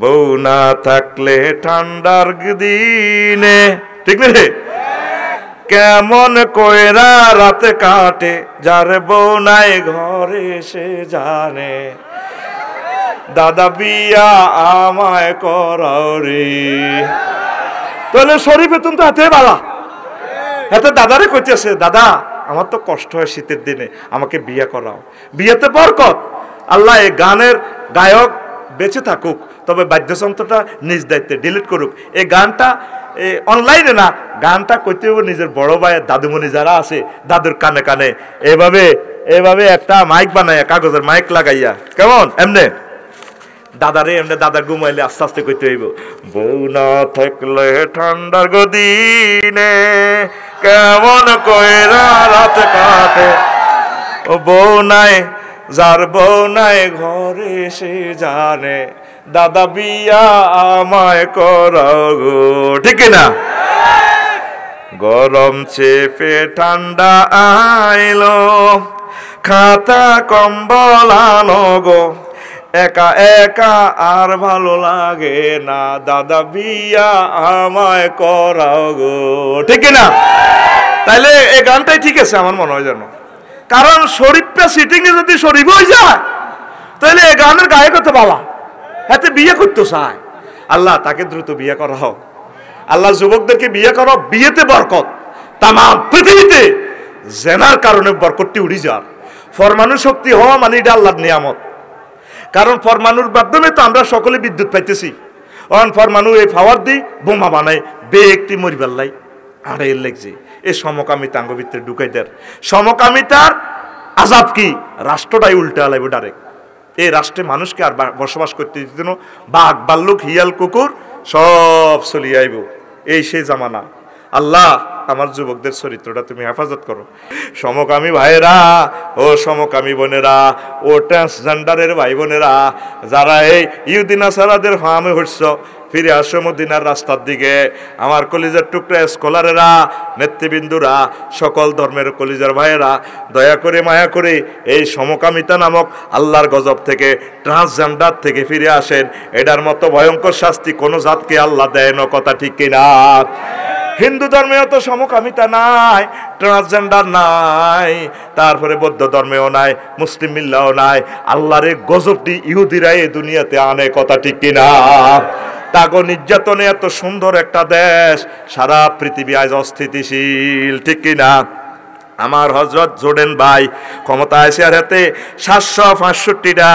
বউ না থাকলে ঠান্ডার দিনে ঠিক না কেমন কয়রা রাতে কাটে যার বউ নাই ঘরে সে জানে দাদা বিয়া আমায় করি তাহলে শরীফে তুমি তো হাতে বাবা হাতে দাদারে কইতেছে দাদা আমার তো কষ্ট হয় শীতের দিনে আমাকে বিয়ে করাও বিয়েতে বরকত আল্লাহ এই গানের গায়ক বেঁচে থাকুক তবে বাদ্যযন্ত্রটা নিজ দায়িত্বে ডিলিট করুক এই গানটা অনলাইনে না গানটা করতে হবে নিজের বড় ভাইয়ের দাদুমণি যারা আছে দাদুর কানে কানে এভাবে এভাবে একটা মাইক বানাইয়া কাগজের মাইক লাগাইয়া কেমন এমনে দাদারে এমনি দাদা ঘুমাইলে আস্তে আস্তে করতে হইব বউ না থাকলে ঠান্ডার গদিনে কেমন কইরা রাত কাটে ও বউ নাই যার বনায় ঘরে সে জানে দাদা বিয়া আমায় কর গো ঠিক না গরম চেপে ঠান্ডা আইলো খাতা কম্বল আনো গো একা একা আর ভালো লাগে না দাদা বিয়া আমায় করাও গো ঠিক না তাইলে এই গানটাই ঠিক আছে আমার মনে হয় জানো কারণ শরীফটা সিটিং এ যদি শরীফ হয়ে যায় তাহলে এ গানের গায়ে করতে বাবা এতে বিয়ে করতে চায় আল্লাহ তাকে দ্রুত বিয়ে করা হোক আল্লাহ যুবকদেরকে বিয়ে করো বিয়েতে বরকত তামাম পৃথিবীতে জেনার কারণে বরকতটি উড়ি যাওয়ার ফরমাণু শক্তি হওয়া মানে এটা আল্লাহর নিয়ামত কারণ ফরমাণুর মাধ্যমে তো আমরা সকলে বিদ্যুৎ পাইতেছি অন ফরমাণু এই ফাওয়ার দিই বোমা বানায় বে একটি মরিবার লাই এর লেগছে এই সমকামিতা আঙ্গ ঢুকাই দেয় সমকামিতার আজাব কি রাষ্ট্রটাই উল্টে আলাইব ডাইরেক্ট এই রাষ্ট্রে মানুষকে আর বসবাস করতে দিত না বাঘ বাল্লুক হিয়াল কুকুর সব চলিয়ে আইব এই সেই জামানা আল্লাহ আমার যুবকদের চরিত্রটা তুমি হেফাজত করো সমকামী ভাইয়েরা ও সমকামী বোনেরা ও ট্রান্সজেন্ডারের ভাই বোনেরা যারা এই ইউদিনা সারাদের ফার্মে হটছ ফিরে আসো মদিনার রাস্তার দিকে আমার কলিজার টুকরা স্কলারেরা নেতৃবৃন্দুরা সকল ধর্মের কলিজার ভাইয়েরা দয়া করে মায়া করে এই সমকামিতা নামক আল্লাহর গজব থেকে ট্রান্সজেন্ডার থেকে ফিরে আসেন এটার মতো ভয়ঙ্কর শাস্তি কোনো জাতকে আল্লাহ দেয় না কথা ঠিক কিনা হিন্দু ধর্মে তো সমকামিতা নাই ট্রান্সজেন্ডার নাই তারপরে বৌদ্ধ ধর্মেও নাই মুসলিম মিল্লাও নাই আল্লাহরে গজবটি ইহুদিরা এই দুনিয়াতে আনে কথা ঠিক কিনা তাগো নির্যাতনে এত সুন্দর একটা দেশ সারা পৃথিবী আজ অস্থিতিশীল ঠিক কিনা আমার হজরত জোডেন ভাই ক্ষমতা আর হাতে সাতশো পাঁচষট্টিটা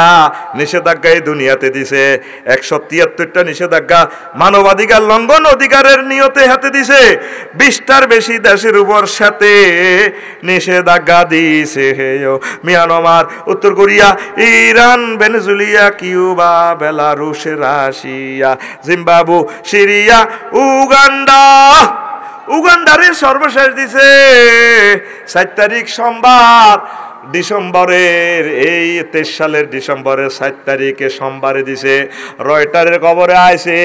নিষেধাজ্ঞা এই দুনিয়াতে দিছে একশো তিয়াত্তরটা নিষেধাজ্ঞা মানবাধিকার লঙ্ঘন অধিকারের নিয়তে হাতে দিছে বিশটার বেশি দেশের উপর সাথে নিষেধাজ্ঞা দিছে মিয়ানমার উত্তর Korea Iran Venezuela Cuba Belarus Russia Zimbabwe Syria Uganda উগান্ডারে সর্বশেষ দিছে সাত তারিখ সোমবার ডিসেম্বরের এই তেইশ সালের ডিসেম্বরের সাত তারিখে সোমবারে দিছে রয়টারের কবরে আইছে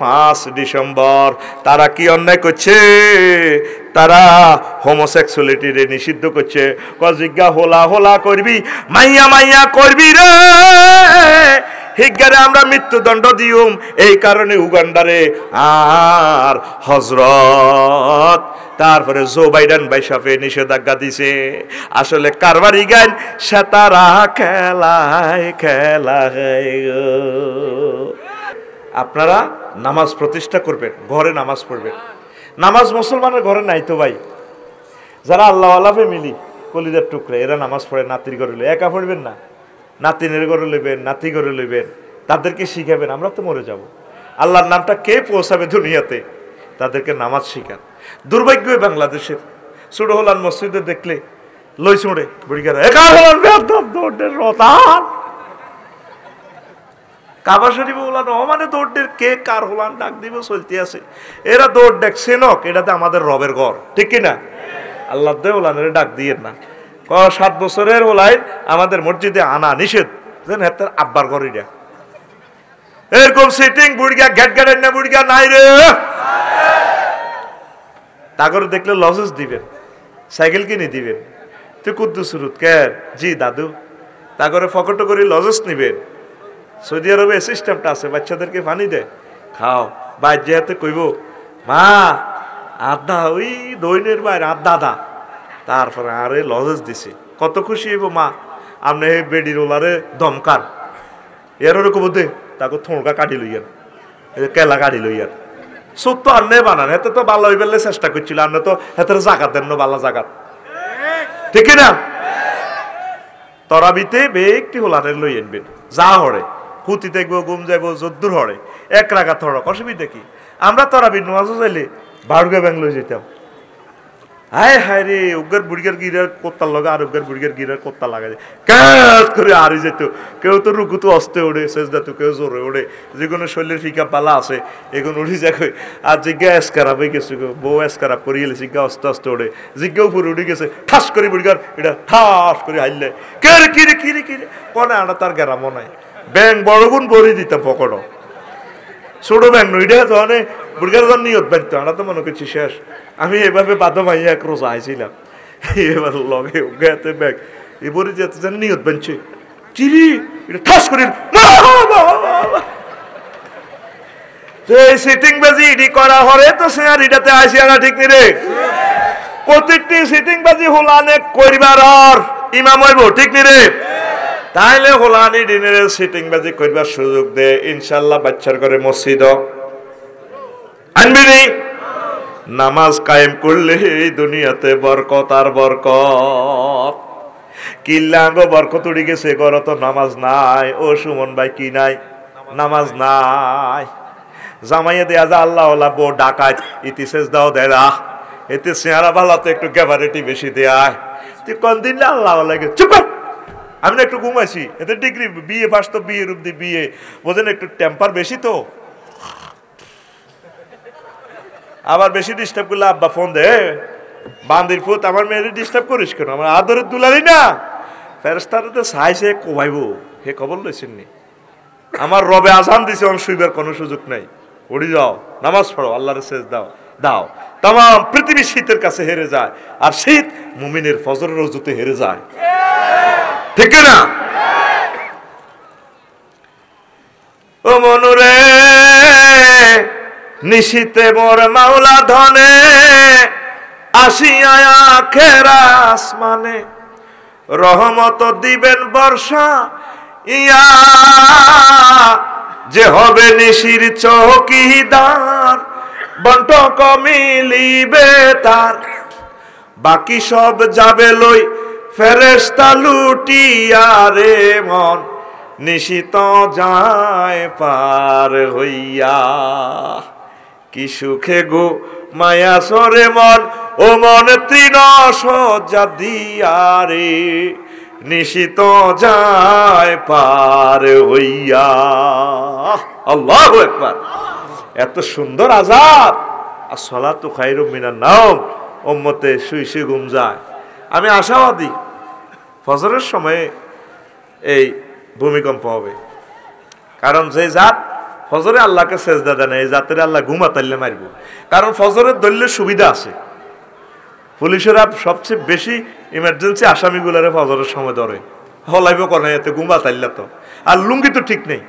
পাঁচ ডিসেম্বর তারা কি অন্যায় করছে তারা হোমোসেক্সুয়ালিটিরে নিষিদ্ধ করছে কজিজ্ঞা হোলা হোলা করবি মাইয়া মাইয়া করবি রে হিগারে আমরা মৃত্যুদণ্ড দিও এই কারণে উগান্ডারে আর হজরত তারপরে জো বাইডেন বাইসাফে নিষেধাজ্ঞা দিছে আসলে কারবারি গান সেতারা খেলায় খেলা আপনারা নামাজ প্রতিষ্ঠা করবেন ঘরে নামাজ পড়বেন নামাজ মুসলমানের ঘরে নাই তো ভাই যারা আল্লাহ আল্লাহে মিলি কলিদের টুকরে এরা নামাজ পড়ে নাতির ঘরে একা পড়বেন না নাতিনের ঘরে লইবেন নাতি ঘরে লইবেন তাদেরকে শিখাবেন আমরা তো মরে যাব আল্লাহর নামটা কে পৌঁছাবে দুনিয়াতে তাদেরকে নামাজ শিখান দুর্ভাগ্য বাংলাদেশের ছোট হলান মসজিদে দেখলে লই ছুঁড়ে বুড়িগার রতান কাবা শরীফ হলান অমানে দৌড়ের কে কার হলান ডাক দিব চলতে আছে এরা দৌড় ডাক সেনক এটাতে আমাদের রবের ঘর ঠিক কিনা আল্লাহ দে হলানের ডাক দিয়ে না ক সাত বছরের ওলাই আমাদের মসজিদে আনা নিষেধ হ্যাঁ আব্বার গরিরা এরকম সিটিং বুড়িয়া গেট গেটের না বুড়িয়া নাই রে তাগর দেখলে লজেস দিবেন সাইকেল কিনে দিবেন তুই কুদ্দু রুত কেন জি দাদু তাগরে ফকট করে লজেস নিবেন সৌদি আরবে সিস্টেমটা আছে বাচ্চাদেরকে পানি দেয় খাও বাইর যেহেতু কইব মা আদা ওই দৈনের বাইর আদা দাদা তারপরে আরে লজেস দিছে কত খুশি হইব মা আপনি এই বেডি রোলারে দমকার এর ওরকম বুদ্ধি তাকে থোঁড়কা কাটি লইয়েন কেলা কাটি আর সুপ তো আর নেই বানান হেতে তো ভালো হইবেলে চেষ্টা করছিল আপনি তো হেতের জাগা দেন বালা জাগাত ঠিক না তরাবিতে ব্যক্তি হোলানে লই আনবেন যা হরে কুতি দেখবো গুম যাইব যদ্দুর হরে এক রাগা থড়ক অসুবিধা কি আমরা তরাবি নোয়াজ যাইলে ভাড়ুগে ব্যাং লই যেতাম আয় হায় রে উগ্গার বুড়িগার গিরার কোত্তা লগা আর উগ্গার বুড়িগার গিরার কোত্তা লাগা যে কাত করে হারি যেত কেউ তো রুকু তো অস্তে ওড়ে শেষ দাতু কেউ জোরে ওড়ে যে কোনো শরীরের ফিকা পালা আছে এখন উড়ি যাক আর জিজ্ঞা খারাপ হয়ে গেছে বউ এস খারাপ করি গেলে জিজ্ঞা অস্তে অস্তে ওড়ে জিজ্ঞা উপরে উড়ি গেছে ঠাস করে বুড়িগার এটা ঠাস করে হাইলে কে রে কি কি রে রে কি রে কনে আনা তার গেরামও নাই ব্যাং বড় গুণ ভরি দিতাম পকড়ো ছোট ব্যাং নইটা তো অনেক বুড়িগার নিয়ত ব্যাংক তো আনা তো মনে করছি শেষ আমি এভাবে বাদ ভাইয়া এক রোজা আইছিলাম এবার লগে গেতে ব্যাগ এবারে যেতে জানি নিহত বানছে চিরি এটা ঠাস করি এই সিটিং বাজি ইডি করা তো আইসি আনা ঠিক নি রে প্রত্যেকটি সিটিং বাজি হোলানে করিবার আর ইমাম হইব ঠিক নি রে তাইলে হোলানি ডিনের সিটিং বাজি করিবার সুযোগ দে ইনশাল্লাহ বাচ্চার করে মসজিদ আনবি নি নামাজ কায়েম করলে এই দুনিয়াতে বরকত আর বরকত কিল্লাঙ্গ বরকত উড়ি গেছে গর তো নামাজ নাই ও সুমন ভাই কি নাই নামাজ নাই জামাইয়ে দেয়া যা আল্লাহ বউ ডাকায় ইতিশেষ দাও দেয়া এতে চেহারা ভালো তো একটু গ্যাভারিটি বেশি দেয় তুই কোন দিন আল্লাহ লাগে চুপ আমি না একটু ঘুমাইছি এতে ডিগ্রি বিয়ে পাস তো বিয়ে রূপ দিয়ে বিয়ে বোঝেন একটু টেম্পার বেশি তো আবার বেশি ডিস্টার্ব করলে আব্বা ফোন দে বান্দির পুত আমার মেয়েরে ডিস্টার্ব করিস কেন আমার আদরে দুলালি না ফেরস্তারে তো সাই সে কোবাইব হে কবল লইছেন নি আমার রবে আজান দিছে অন শুইবার কোনো সুযোগ নাই উড়ি যাও নামাজ পড়ো আল্লাহর শেষ দাও দাও তাম পৃথিবী শীতের কাছে হেরে যায় আর শীত মুমিনের ফজর রজুতে হেরে যায় ঠিক না ও মনুরে নিশিতে বর মাওলা ধনে আসিয়া খেরা আসমানে রহমত দিবেন বর্ষা ইয়া যে হবে নিশির চৌকিদার বন্ট কমিলিবে তার বাকি সব যাবে লই ফেরেস্তা লুটিয়া রে মন নিশিত যায় পার হইয়া কি সুখে গো মায়া সরে মন ও মন তৃণ সজ্জা দিয়ারে নিশিত যায় পার হইয়া আল্লাহ একবার এত সুন্দর আজাদ আর সলা তো খাইরু মিনার নাও ওম্মতে শুই শুই গুম যায় আমি আশাবাদী ফজরের সময়ে এই ভূমিকম্প হবে কারণ যে যাত ফজরে আল্লাহকে সেজদা দেয় না এই জাতের আল্লাহ ঘুমা তাইলে মারব কারণ ফজরের দলিলের সুবিধা আছে পুলিশেরা সবচেয়ে বেশি ইমার্জেন্সি আসামিগুলারে ফজরের সময় ধরে হলাইব কনে এতে ঘুমা তাইলে তো আর লুঙ্গি তো ঠিক নেই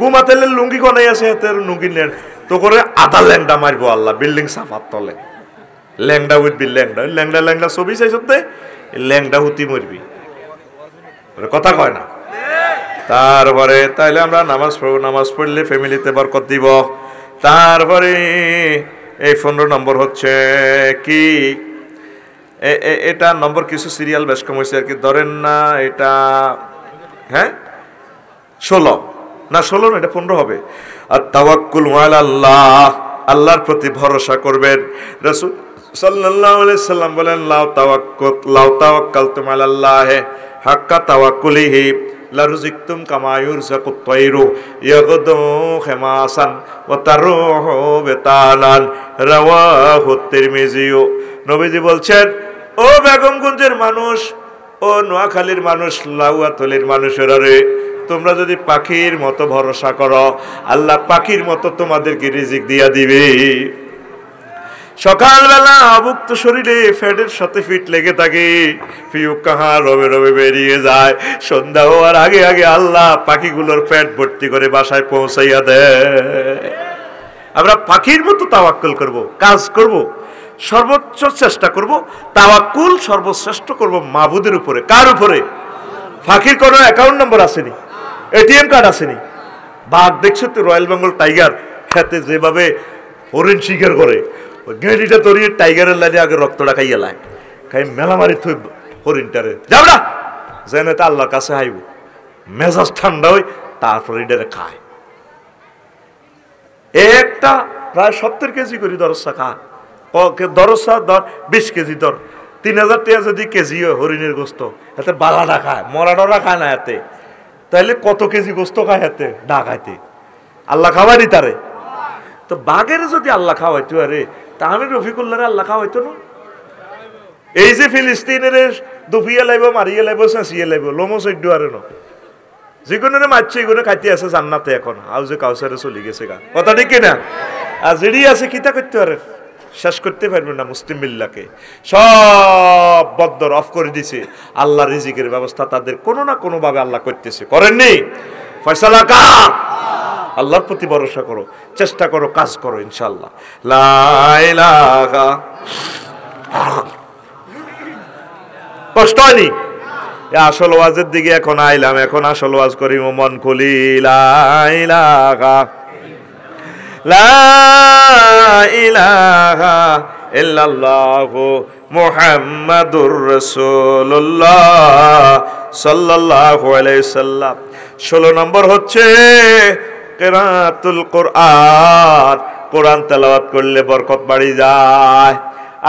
ঘুমা তাইলে লুঙ্গি কনাই আছে এতে লুঙ্গি নেন তো করে আধা ল্যাংডা মারবো আল্লাহ বিল্ডিং সাফার তলে ল্যাংডা উইথ বিল ল্যাংডা ল্যাংডা ল্যাংডা ছবি চাইছ ল্যাংডা হুতি মরবি কথা কয় না তারপরে তাইলে আমরা নামাজ পড়ব নামাজ পড়লে ফ্যামিলিতে বরকত দিব তারপরে এই পনেরো নম্বর হচ্ছে কি এটা নম্বর কিছু সিরিয়াল বেশ কম হয়েছে আর কি ধরেন না এটা হ্যাঁ ষোলো না ষোলো না এটা পনেরো হবে আর তাওয়াক্কুল ওয়াল আল্লাহ আল্লাহর প্রতি ভরসা করবেন রসুল সাল্লাহ সাল্লাম বলেন লাউ তাওয়াক্কুল লাউ তাওয়াক্কালতুম হে হাক্কা তাওয়াক্কুলিহি লারুজিকতুম কামায়ুর সাকুত্তৈরু ইয়াগদু খেমাসান ও তারুহু বেতালান রাওয়াহু নবীজি বলছেন ও বেগমগঞ্জের মানুষ ও নোয়াখালীর মানুষ লাউয়াতলির মানুষেরা রে তোমরা যদি পাখির মতো ভরসা করো আল্লাহ পাখির মতো তোমাদেরকে রিজিক দিয়া দিবে সকালবেলা আবুক্ত শরীরে ফ্যাটের সাথে ফিট লেগে থাকে কাহা রবে রবে বেরিয়ে যায় সন্ধ্যা হওয়ার আগে আগে আল্লাহ পাখিগুলোর ফ্যাট ভর্তি করে বাসায় পৌঁছাইয়া দেয় আমরা পাখির মতো তাওয়াক্কল করব কাজ করব সর্বোচ্চ চেষ্টা করব তাওয়াক্কুল সর্বশ্রেষ্ঠ করব মাবুদের উপরে কার উপরে ফাঁকির কোনো অ্যাকাউন্ট নম্বর আসেনি এটিএম কার্ড আসেনি বাঘ দেখছো তো রয়্যাল বেঙ্গল টাইগার খেতে যেভাবে হরিণ শিকার করে গেড়িটা তোরি টাইগারের লাগে আগে রক্তটা খাইয়ে লাগ খাই মেলামারি থই হরিণটারে যাব না জেনে তা আল্লাহর কাছে হাইব মেজাজ ঠান্ডা হই তারপর এটারে খায় একটা প্রায় সত্তর কেজি করি দরসা খা দরসা দর বিশ কেজি দর তিন হাজার টাকা যদি কেজি হয় হরিণের গোস্ত এতে বালাডা খায় মরাডরা খায় না এতে তাইলে কত কেজি গোস্ত খায় এতে না খাইতে আল্লাহ খাবারই তারে তো বাঘের যদি আল্লাহ খাওয়াইতো আরে তা আমি রফিকুল্লাহরে আল্লাহ খাওয়াইতো না এই যে ফিলিস্তিনের দুফিয়ে লাগবো মারিয়ে লাগবো চেঁচিয়ে লাগবো লোমো চৈদ্য আরে ন যিকোনো মাতছে এগুলো খাইতে আছে জান্নাতে এখন আউ যে কাউসারে চলি গেছে গা কথা ঠিক না আর জিডি আছে কিতা করতে পারে শেষ করতে পারবেন না মুসলিম মিল্লাকে সব বদ্দর অফ করে দিছে আল্লাহ রিজিকের ব্যবস্থা তাদের কোনো না কোনোভাবে আল্লাহ করতেছে করেননি ফয়সালা কা আল্লাহর প্রতি ভরসা করো চেষ্টা করো কাজ করো ইনশাল্লাহ কষ্ট হয়নি আসল ওয়াজের দিকে এখন আইলাম এখন আসল ওয়াজ করি মন খুলি লাইলাগা লাইলাগা আলাইহি নম্বর হচ্ছে কেরাতুল কোরআন কোরআন তেলাওয়াত করলে বরকত বাড়ি যায়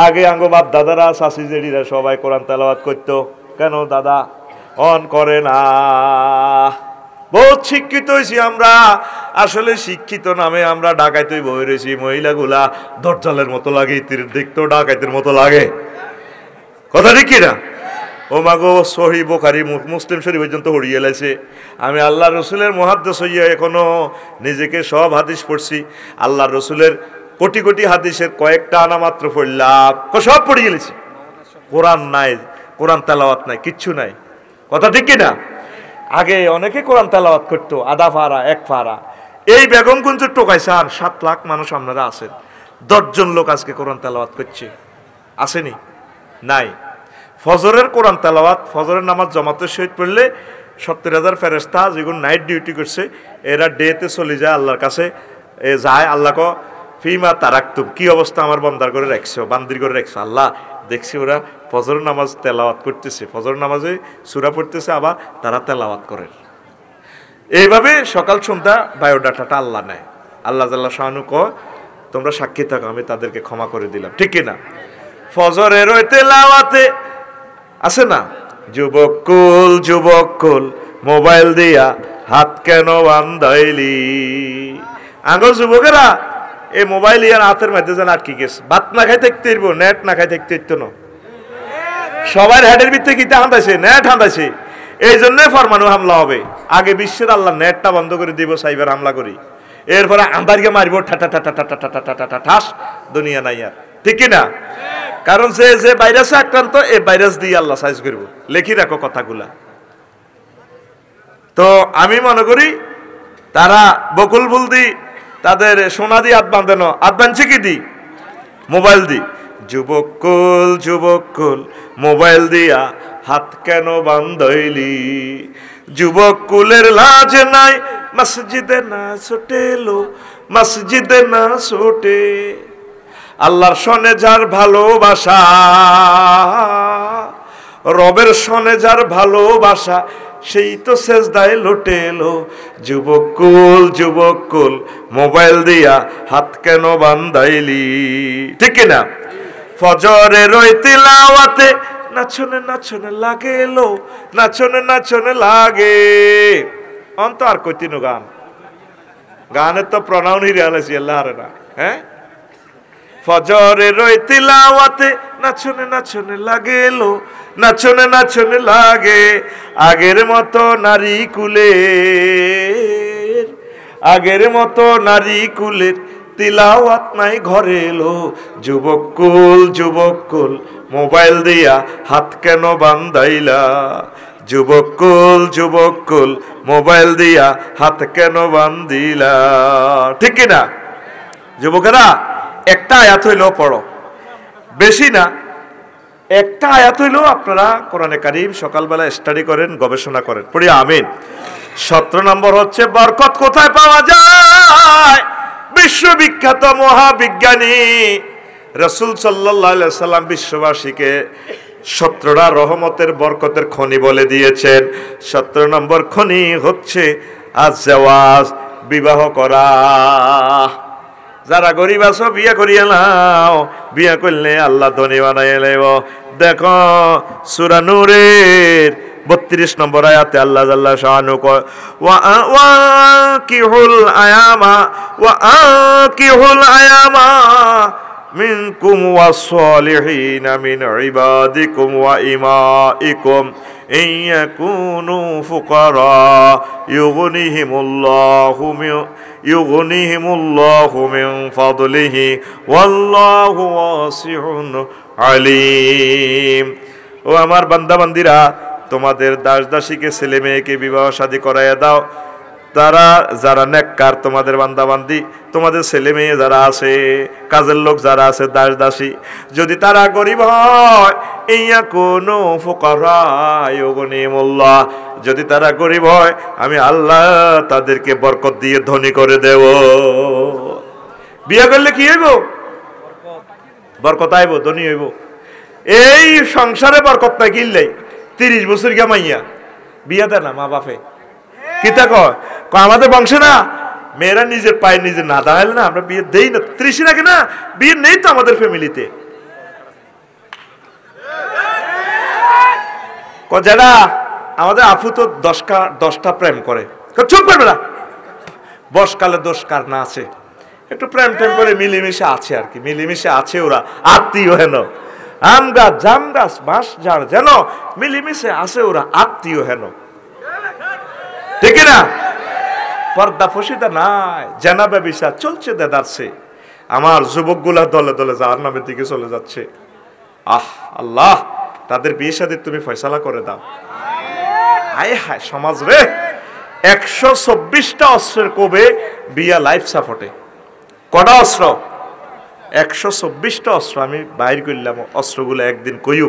আগে আঙ্গো বাপ দাদারা শাশি জেডিরা সবাই কোরআন তেলাওয়াত করতো কেন দাদা অন করে না বহুত শিক্ষিত হয়েছি আমরা আসলে শিক্ষিত নামে আমরা ডাকাইতেই বই রয়েছি মহিলাগুলা দরজালের মতো লাগে দেখতেও ডাকাইতের মতো লাগে কথা ঠিক কিনা ও মাগো সহি বোখারি মুসলিম শরীফ পর্যন্ত হরিয়ে এলেছে আমি আল্লাহ রসুলের মহাদ্দেশ হইয়া এখনও নিজেকে সব হাদিস পড়ছি আল্লাহ রসুলের কোটি কোটি হাদিসের কয়েকটা আনা মাত্র পড়লাম সব পড়িয়ে গেলেছি কোরআন নাই কোরআন তালাওয়াত নাই কিচ্ছু নাই কথা ঠিক না আগে অনেকে কোরআন তালাওয়াত করতো আধা ফাড়া এক ফাড়া এই কিন্তু টোকায় স্যার সাত লাখ মানুষ আপনারা আছেন দশজন লোক আজকে কোরআন তালাওয়াত করছে আসেনি নাই ফজরের কোরআন তেলাওয়াত ফজরের নামাজ জমাতের শহীদ পড়লে সত্তর হাজার ফেরেস্তা যেগুলো নাইট ডিউটি করছে এরা ডেতে চলে যায় আল্লাহর কাছে এ যায় আল্লাহ ক ফিমা তারাকতুম কি অবস্থা আমার বন্দার করে রাখছো বান্দির করে রাখছো আল্লাহ দেখছি ওরা ফজর নামাজ তেলাওয়াত করতেছে ফজর নামাজে সুরা পড়তেছে আবার তারা তেলাওয়াত করেন এইভাবে সকাল সন্ধ্যা বায়োডাটাটা আল্লাহ নেয় আল্লাহ তাল্লাহ শাহানু ক তোমরা সাক্ষী থাকো আমি তাদেরকে ক্ষমা করে দিলাম ঠিক কিনা ফজরের ওই তেলাওয়াতে আছে না যুবক কুল যুবক কুল মোবাইল দিয়া হাত কেন বান্ধাইলি আগর যুবকেরা এই মোবাইল ইয়ার হাতের মধ্যে যেন আটকি গেছে ভাত না খাই থাকতে ইরবো নেট না খাই থাকতে ইরতো না সবার হেডের ভিতরে কিতে হাঁটাইছে নেট হাঁটাইছে এই জন্যই ফরমানু হামলা হবে আগে বিশ্বের আল্লাহ নেটটা বন্ধ করে দিব সাইবার হামলা করি এরপরে আন্দারকে মারিব ঠাটা ঠাটা ঠাটা ঠাটা ঠাটা ঠাস দুনিয়া নাই আর ঠিক কিনা কারণ সে যে ভাইরাসে আক্রান্ত এই ভাইরাস দিয়ে আল্লাহ সাইজ করব লেখি রাখো কথাগুলা তো আমি মনে করি তারা বকুল বুল দি তাদের সোনা দিয়ে হাত বাঁধানো হাত বাঁধছে কি দি মোবাইল দি যুবকুল যুবকুল মোবাইল দিয়া হাত কেন বান্ধইলি যুবক কুলের লাজ নাই মসজিদে না ছোটেলো মসজিদে না ছোটে আল্লাহর সনে যার ভালোবাসা রবের সনে যার ভালোবাসা সেই তো সেজদায় লোটে এলো যুবক কুল যুবক কুল মোবাইল দিয়া হাত কেন বান্দাইলি ঠিক না ফজরে রইতে লাওয়াতে নাচনে নাচনে লাগে এলো নাচনে নাচনে লাগে অন্ত আর কইতিনো গান গানের তো প্রণাউন হিরে আলাইছি আল্লাহ না হ্যাঁ ফজরে রইতে লাওয়াতে নাচনে নাচনে লাগেলো নাচনে নাচনে লাগে আগের মতো নারী কুলে আগের মতো নারী কুলের তিলাওয়াত নাই ঘরে এলো যুবক কুল যুবক কুল মোবাইল দিয়া হাত কেন বান্ধাইলা যুবক কুল যুবক কুল মোবাইল দিয়া হাত কেন বান্ধিলা ঠিক না যুবকেরা একটা আয়াত হইলেও পড়ো বেশি না একটা আয়াত হইলেও আপনারা কোরআনে কারিম সকালবেলা স্টাডি করেন গবেষণা করেন পড়ি আমিন সতেরো নম্বর হচ্ছে বরকত কোথায় পাওয়া যায় বিশ্ববিখ্যাত মহাবিজ্ঞানী রসুল সাল্লাম বিশ্ববাসীকে সতেরোটা রহমতের বরকতের খনি বলে দিয়েছেন সতেরো নম্বর খনি হচ্ছে আজ বিবাহ করা যারা গরিব আছো বিয়া করিয়ে নাও বিয়া করলে আল্লাহ ধনী বানাই লেব দেখো সুরানুরের বত্রিশ নম্বর আয়াতে আল্লাহ আল্লাহ শাহানু হল আয়ামা ওয়া কিহুল আয়ামা মিনকুম ওয়া সালিহিন মিন ইবাদিকুম إن يكونوا فقراء يغنيهم الله من يغنيهم الله من فضله والله واسع عليم ও আমার বান্দা বান্দিরা তোমাদের দাস দাসীকে ছেলে মেয়েকে বিবাহ শাদী করাইয়া দাও তারা যারা নেককার তোমাদের বান্দাবান্দি তোমাদের ছেলে মেয়ে যারা আছে কাজের লোক যারা আছে দাস দাসী যদি তারা গরিব হয় ইয়া কোনো ফোকারিমুল্লাহ যদি তারা গরিব হয় আমি আল্লাহ তাদেরকে বরকত দিয়ে ধনী করে দেব বিয়ে করলে কি হইব বরকত আইব ধনী হইব এই সংসারে বরকত না কিনলে তিরিশ বছর গা মাইয়া বিয়া দেয় না মা বাপে কিতা কয় আমাদের বংশে না মেয়েরা নিজের পায়ে নিজে না দাঁড়ালে না আমরা বিয়ে দেই না ত্রিশে নাকি না বিয়ে নেই তো আমাদের ফ্যামিলিতে যারা আমাদের আফু তো দশটা দশটা প্রেম করে চুপ করবে না বসকালে দোষ কার না আছে একটু প্রেম টেম করে মিলেমিশে আছে আর কি মিলেমিশে আছে ওরা আত্মীয় হেন আম গাছ জাম গাছ বাঁশ ঝাড় যেন মিলেমিশে আছে ওরা আত্মীয় হেন ঠিক না পর্দা ফসিটা নাই জেনা ব্যবসা চলছে দেদারছে আমার যুবকগুলা দলে দলে যার নামের দিকে চলে যাচ্ছে আহ আল্লাহ তাদের বিয়ে সাথে তুমি ফয়সালা করে দাও হায় হায় সমাজ রে একশো চব্বিশটা অস্ত্রের কবে বিয়া লাইফ সাপোর্টে কটা অস্ত্র একশো চব্বিশটা অস্ত্র আমি বাইর করলাম অস্ত্রগুলো একদিন কইব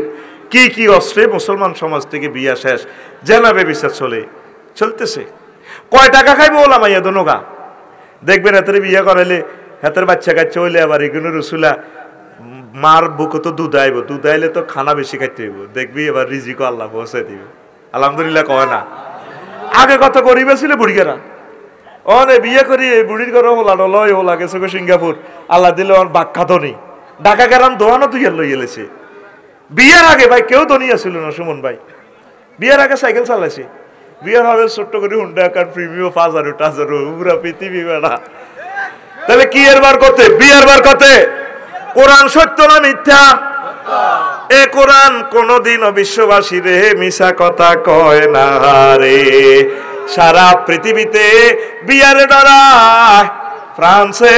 কি কি অস্ত্রে মুসলমান সমাজ থেকে বিয়া শেষ জেনাবে বিচার চলে চলতেছে কয় টাকা খাইবো ওলা মাইয়া দনোগা দেখবেন হাতের বিয়ে করাইলে হাতের বাচ্চা কাচ্চা হইলে আবার এগুলো রসুলা মার বুকে তো দুধ আইব দুধ আইলে তো খানা বেশি খাইতে হইব দেখবি এবার রিজিক আল্লাহ পৌঁছাই দিবে আলহামদুলিল্লাহ কয় না আগে কত গরিব ছিল বুড়িগেরা অনে বিয়ে করি এই বুড়ির ঘরে হোলা ডলয় হোলা গেছে গো সিঙ্গাপুর আল্লাহ দিলে অন বাক্কা ধনী ঢাকা গেলাম দোয়ানো তুই লই এলেছে বিয়ের আগে ভাই কেউ ধনী আসিল না সুমন ভাই বিয়ের আগে সাইকেল চালাইছে বিয়ার ছোট্ট করে হুন্ডা কার প্রিমিও পাঁচ হাজার টাচ পুরা পৃথিবী বেড়া তাহলে কি এর বার করতে বিয়ার বার করতে কোরআন সত্য না মিথ্যা এ কোরআন কোনদিন বিশ্ববাসী রে মিশা কথা কয় না রে সারা পৃথিবীতে বিয়ারে ডরায় ফ্রান্সে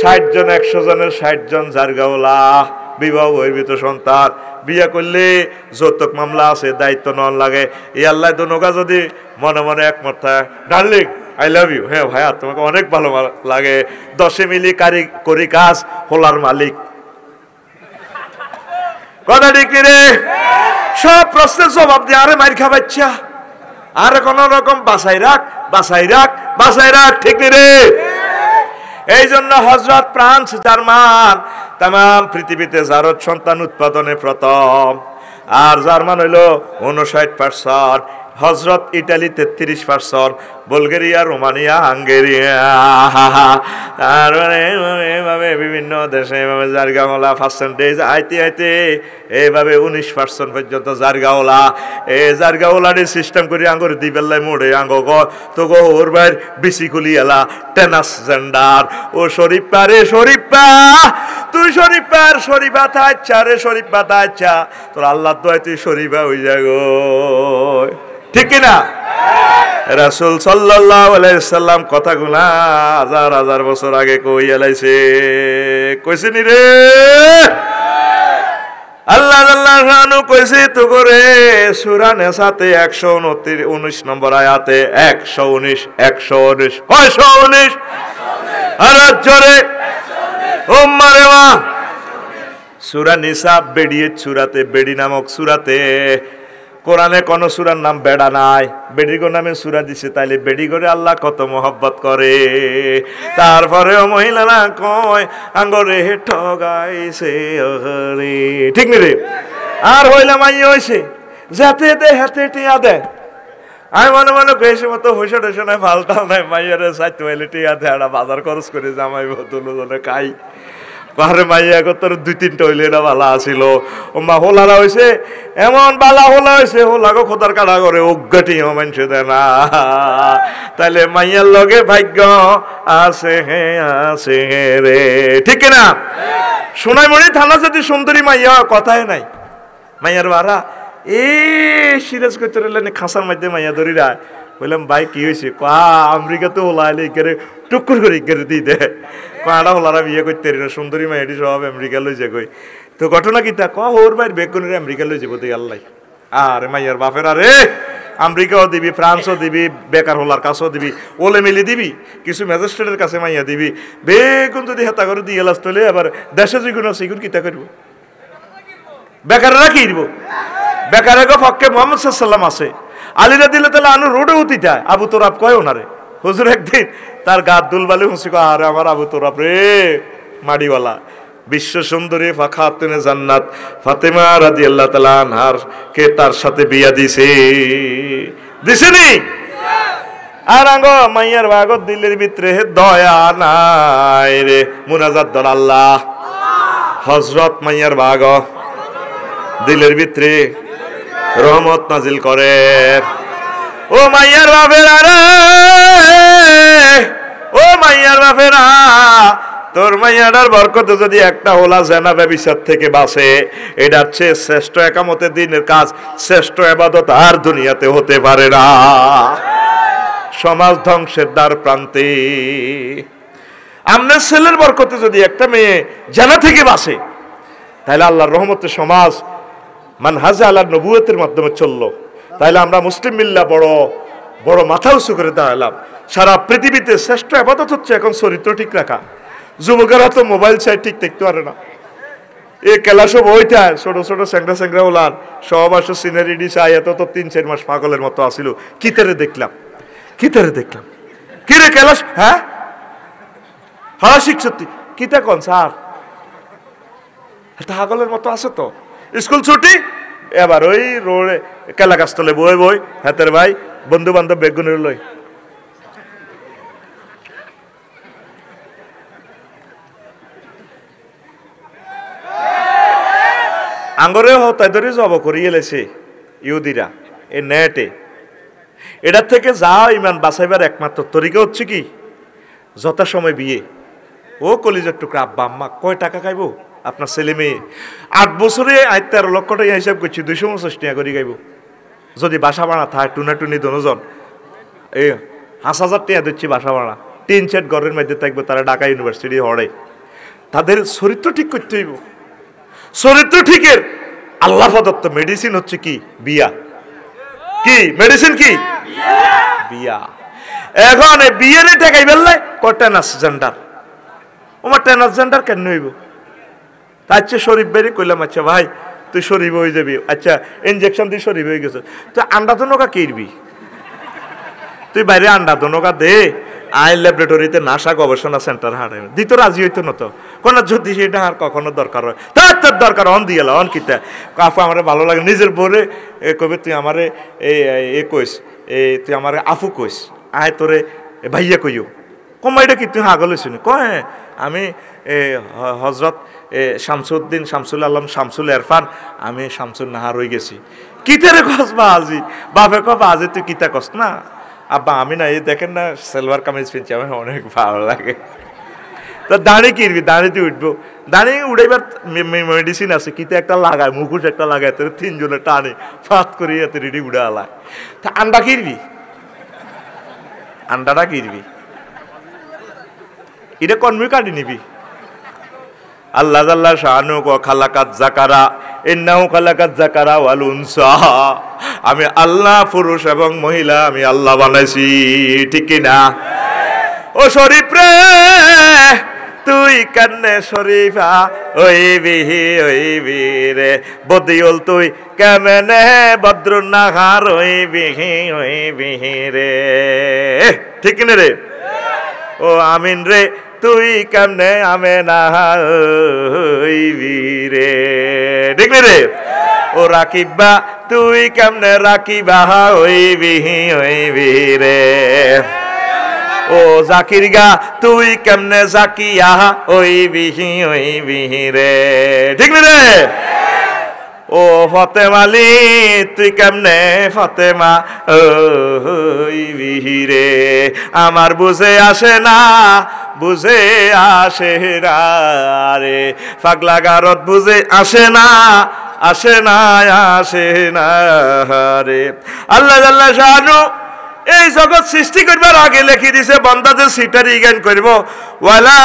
ষাট জন একশো জনের ষাট জন জারগাওলা বিবাহ বহির্ভূত সন্তান বিয়া করলে যৌতুক মামলা আছে দায়িত্ব নন লাগে এ আল্লাহ দনোগা যদি মনে মনে একমত থাকে ডার্লিং আই লাভ ইউ হ্যাঁ ভাইয়া তোমাকে অনেক ভালো লাগে দশে মিলি কারি করি কাজ হোলার মালিক কথা ঠিক রে সব প্রশ্নের জবাব দিয়ে আরে মার খাবাচ্ছা আর কোন রকম বাসাই রাখ বাসাই রাখ বাসাই রাখ ঠিক রে এই জন্য হজরত ফ্রান্স জার্মান তাম পৃথিবীতে জারত সন্তান উৎপাদনে প্রথম আর জার্মান হইল উনষাট পার্সেন্ট হজরত ইটালি তেত্রিশ পার্সন বুলগেরিয়া রোমানিয়া হাঙ্গেরিয়া বিভিন্ন দেশে এভাবে জারগাওয়ালা পার্সেন্টেজ আইতে আইতে এইভাবে উনিশ পার্সেন্ট পর্যন্ত জারগাওয়ালা এ জারগাওয়ালাটি সিস্টেম করি আঙ্গুর দিবেল্লাই মোড়ে আঙ্গো গ তো গো ওর বাইর বিসিকুলি এলা টেনাস জেন্ডার ও শরীফা রে শরীফা তুই শরীফা আর শরীফা আচ্ছা রে শরীফা আচ্ছা তোর আল্লাহ তো তুই শরীফা হয়ে যায় গো ঠিক না রাসুল সাল্লাম কথাগুলা হাজার হাজার বছর আগে কই এলাইছে কইছিনি রে আল্লাহ আল্লাহ কইছি তো করে সুরানে সাথে একশো উনিশ নম্বর আয়াতে একশো উনিশ একশো উনিশ কয়শো উনিশ আর জোরে ও সুরা নিসা বেড়িয়ে চূড়াতে বেড়ি নামক সুরাতে কোরআনে কোন সুরার নাম বেড়া নাই বেডিগো নামে সুরা দিছে তাইলে বেডিগরে আল্লাহ কত মোহব্বত করে তারপরেও মহিলারা কয় আঙ্গরে ঠগাইছে ঠিক নি রে আর হইলাম আই হয়েছে যাতে দে হাতে টিয়া দে আমি মনে মনে কেসে মতো হুসে টুসে নাই ফালতাল নাই মাইয়ারে সাইতে হইলে টিয়া দেয় বাজার খরচ করে জামাই বোতল খাই পাহাড়ে মাইয়া তোর দুই তিনটা হইলে না বালা আসিল মা হোলারা হয়েছে এমন বালা হোলা হয়েছে হোলা খোদার কাটা করে অজ্ঞাটি মানুষে দেয় না তাহলে মাইয়ার লগে ভাগ্য আসে হে আসে হে রে ঠিক না মনে থানা যদি সুন্দরী মাইয়া কথাই নাই মাইয়ার বারা এ সিরাজ করতে খাসার মাধ্যমে মাইয়া ধরি রায় বললাম ভাই কি হয়েছে কয়া আমেরিকাতে হোলাইলে ইকারে টুকুর করে ইকারে দিয়ে দেয় কড়া হোলারা বিয়ে করতে না সুন্দরী মায়েরটি সব আমেরিকা লই যে কই তো ঘটনা কি তা ক ওর ভাইয়ের করে আমেরিকা লই যাবো তুই আল্লাহ আরে মাইয়ার বাপের আরে আমেরিকাও দিবি ফ্রান্সও দিবি বেকার হলার কাছেও দিবি ওলে মিলি দিবি কিছু ম্যাজিস্ট্রেটের কাছে মাইয়া দিবি বেগুন যদি হেতা করে দিয়ে এলাস তোলে আবার দেশে যেগুলো সেগুলো কিতা করবো বেকাররা কি দিব বেকারের ফক্কে মোহাম্মদ সাল্লাম আছে আলী রাদিল্লা তালা আনু রোডে যায় আবু তোরাব কয় ওনারে হুজুর একদিন তার গাদ দুলবালি হুঁসি কয় আরে আমার আবু তোরাব রে মাড়িওয়ালা বিশ্ব সুন্দরী ফাখাতুনে জান্নাত ফাতেমা রাজি আল্লাহ তালা আনহার কে তার সাথে বিয়া দিছে দিছেনি আর আঙ্গ মাইয়ার বাগত দিল্লির ভিতরে দয়া নাই রে মুনাজাত দল আল্লাহ হজরত মাইয়ার বাগ দিলের ভিতরে রহমত নাজিল করে ও মাইয়ার বাপেরা রে ও মাইয়ার বাপেরা তোর মাইয়াডার বরকতে যদি একটা ওলা জেনা ব্যবিচার থেকে বাসে এটার চেয়ে শ্রেষ্ঠ একামতের দিনের কাজ শ্রেষ্ঠ এবাদত আর দুনিয়াতে হতে পারে না সমাজ ধ্বংসের দ্বার প্রান্তে আপনার ছেলের বরকতে যদি একটা মেয়ে জেনা থেকে বাসে তাহলে আল্লাহর রহমতে সমাজ মানহাজা আল্লাহ নবুয়তের মাধ্যমে চললো তাহলে আমরা মুসলিম মিল্লা বড় বড় মাথা উঁচু করে দাঁড়ালাম সারা পৃথিবীতে শ্রেষ্ঠ আপাতত হচ্ছে এখন চরিত্র ঠিক রাখা যুবকেরা তো মোবাইল চাই ঠিক দেখতে পারে না এ খেলা সব ওইটা ছোট ছোট স্যাংরা স্যাংরা ওলান সব আসো সিনারি ডিস আয় এত তো তিন চার মাস পাগলের মতো আসিল কিতারে দেখলাম কিতারে দেখলাম কিরে কেলাস হ্যাঁ হ্যাঁ শিখ সত্যি কিতা কন স্যার পাগলের মতো আছে তো স্কুল ছুটি এবার ওই রোডে কেলা তলে বই বই হাতের ভাই বন্ধু বান্ধব বেগুনের লই আঙ্গরে হতায় ধরে জব করিয়ে লেছে ইউদিরা এ নেটে এটার থেকে যা ইমান বাঁচাইবার একমাত্র তরিকা হচ্ছে কি যথাসময় বিয়ে ও কলিজের টুকরা আব্বা আম্মা কয় টাকা খাইবো আপনার ছেলে মেয়ে আট বছরে আয়ত্তার তেরো লক্ষ টাকা হিসাব করছি দুইশো পঞ্চাশ টাকা করে গাইব যদি বাসা ভাড়া থাকে টুনাটুনি দুজন এ হাঁস হাজার টাকা দিচ্ছি বাসা ভাড়া তিন চার গড়ের মধ্যে থাকবে তারা ঢাকা ইউনিভার্সিটি হড়ে তাদের চরিত্র ঠিক করতে হইব চরিত্র ঠিকের আল্লাহ প্রদত্ত মেডিসিন হচ্ছে কি বিয়া কি মেডিসিন কি বিয়া এখন বিয়ে নিয়ে ঠেকাই বেললে ক আমার ওমা ট্রান্সজেন্ডার কেন হইব আচ্ছা শরীফ বেরি কইলাম আচ্ছা ভাই তুই শরীফ হয়ে যাবি আচ্ছা ইনজেকশন দিয়ে শরীফ হয়ে গেছ তো আন্ডা তো নৌকা কিরবি তুই বাইরে আন্ডা তো নৌকা দে আই ল্যাবরেটরিতে নাসা গবেষণা সেন্টার হারে দিত রাজি হইতো না তো কোন যদি সেটা আর কখনো দরকার হয় তার তোর দরকার অন দিয়ে অন কিতা আপু আমার ভালো লাগে নিজের বোরে এ কবে তুই আমার এই এ কইস এ তুই আমার আফু কইস আয় তোরে ভাইয়া কইও কমাইটা কি তুই হাগল হয়েছিস কয় আমি হজরত শামসুদ্দিন শামসুল আলম শামসুল এরফান আমি শামসুল নাহার হয়ে গেছি কিতারে কস বা আজি বাপে ক বা আজি তুই কিতা কস না আব্বা আমি না এই দেখেন না সেলভার কামিজ পিনছি আমার অনেক ভালো লাগে তা দাঁড়ি কিনবি তুই উঠবো দাঁড়িয়ে উড়াইবার মেডিসিন আছে কিতে একটা লাগায় মুখুশ একটা লাগায় তোর তিনজনে টানে ফাত করি এত রেডি উড়ে আলায় তা আন্ডা কিনবি আন্ডাটা কিনবি এটা কনমি কাটি নিবি আল্লাহ আল্লাহ শাহানু ক খালাকাত জাকারা এন্নাও খালাকাত জাকারা ওয়াল উনসা আমি আল্লাহ পুরুষ এবং মহিলা আমি আল্লাহ বানাইছি ঠিক না ও শরীফ রে তুই কান্নে শরীফা ওই বিহি ওই বীরে বদিউল তুই কেমনে বদ্র নাহার ওই বিহি ওই বিহি রে ঠিক না রে ও আমিন রে তুই কেমনে আমে না রে দেখলি রে ও রাকিবা তুই কেমনে রাকিবা হইবি হইবি রে ও জাকির গা তুই কেমনে জাকিয়া ওই বিহি ওই বিহি রে ঠিক রে ও ফতেমালি তুই কেমনে ফতেমা ওই বিহিরে আমার বুঝে আসে না বুঝে আসে রে পাগলা গারত বুঝে আসে না আসে না আসে না রে আল্লাহ আল্লাহ শাহানু এই জগৎ সৃষ্টি করবার আগে লেখি দিছে বন্দা যে সিটারি জ্ঞান করবো ওয়ালা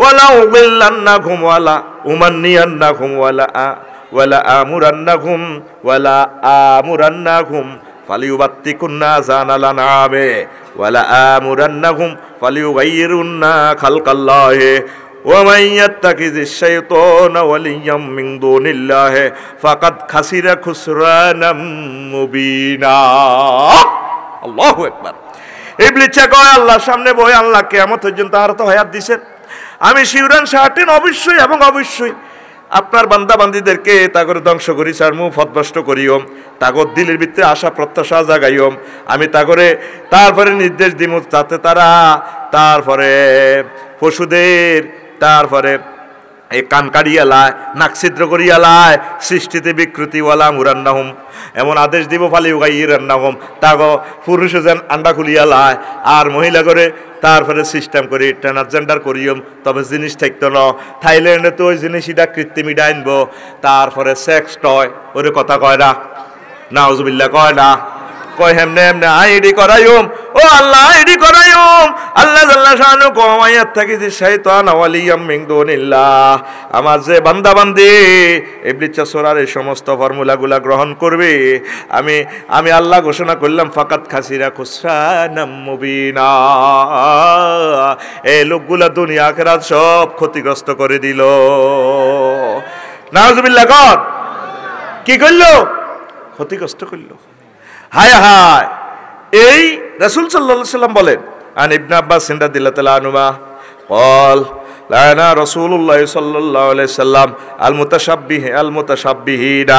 ওয়ালা উমিল্লান্না ঘুমওয়ালা উমান্নিয়ান্না ঘুমওয়ালা আ ওয়ালা আমুরান্না ঘুম ওয়ালা আমুরান্না ঘুম ফালিউবাত্তিকুন্না জানালা নামে ওয়ালা আমুরান্না ঘুম ফালিউগাইরুন্না খালকাল্লাহে সামনে বই আল্লাহ কেমন পর্যন্ত তো হায়াত দিছেন আমি শিউরান সাহাটিন অবশ্যই এবং অবশ্যই আপনার বান্দা বান্দিদেরকে তাগরে ধ্বংস করি মুখ ফতভষ্ট করিও তাগর দিলের ভিতরে আশা প্রত্যাশা জাগাইও আমি তাগরে তারপরে নির্দেশ দিব যাতে তারা তারপরে পশুদের তারপরে এই কান কাড়িয়ালায় নাক ছিদ্র করিয়ালায় সৃষ্টিতে উরান্না হোম এমন আদেশ দিব ফালি উগাই হোম তাগ পুরুষ যেন আন্ডা খুলিয়ালায় আর মহিলা করে তারপরে সিস্টেম করি ট্রান্সজেন্ডার করিও তবে জিনিস থাকতো ন থাইল্যান্ডে তো ওই জিনিস এটা কৃত্রিম এটা আনব তারপরে সেক্স টয় ওর কথা কয় না নাউজবিল্লা কয় না কয় হেমনে হেমনে আইডি এডি করাইম ও আল্লাহ আইডি এই গ্রহণ করবে আমি আমি আল্লাহ ঘোষণা করলাম ফাকাত খাসিরা এই লোকগুলা দুনিয়া আখেরাত সব ক্ষতিগ্রস্ত করে দিল নাউজুবিল্লাহ কি করলো ক্ষতিগ্রস্ত করলো হায় হায় এই রাসুল সাল্লাম বলেন عن ابن عباس رضي الله عنهما قال لعن رسول الله صلى الله عليه وسلم المتشبه المتشبهين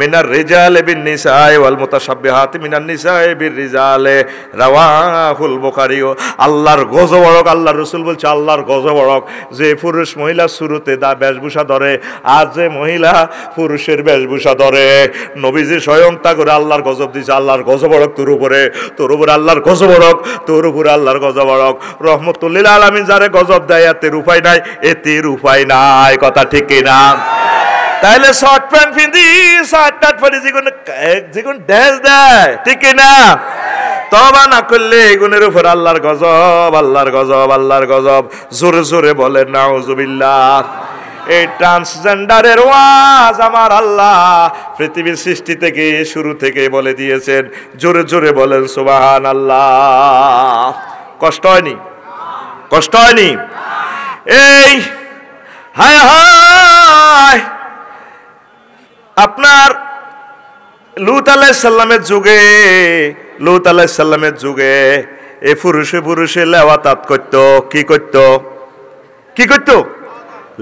মিনার রিজাল বিন নিসায় ওয়াল মুতাশাব্বিহাত মিনান নিসায় বির রিজালে রাওয়াহুল বুখারীও আল্লাহর গজবরক আল্লাহর রাসূল বলছে আল্লাহর গজবরক যে পুরুষ মহিলা সুরতে দা বেশভূষা ধরে আর যে মহিলা পুরুষের বেশভূষা ধরে নবীজি স্বয়ং তা করে আল্লাহর গজব দিছে আল্লাহর গজবরক তোর উপরে তোর উপরে আল্লাহর গজবরক তোর উপরে আল্লাহর গজবরক রহমতুল্লিল আলামিন যারে গজব দেয় এতে উপায় নাই এতে উপায় নাই কথা ঠিক না তাইলে শর্ট প্যান্ট পিন্ধি শার্ট টাট পরে যেগুন যেগুন ড্যাস দেয় ঠিক না তবা না করলে এগুনের উপর আল্লাহর গজব আল্লাহর গজব আল্লাহর গজব জোরে জোরে বলে নাউজুবিল্লাহ এই ট্রান্সজেন্ডারের ওয়াজ আমার আল্লাহ পৃথিবীর সৃষ্টি থেকে শুরু থেকে বলে দিয়েছেন জোরে জোরে বলেন সুবাহান আল্লাহ কষ্ট হয়নি কষ্ট হয়নি এই হায় হায় আপনার লুত আলাইসাল্লামের যুগে লুত সাল্লামের যুগে এ পুরুষে পুরুষে লেওয়াতাত করতো কি করতো কি করত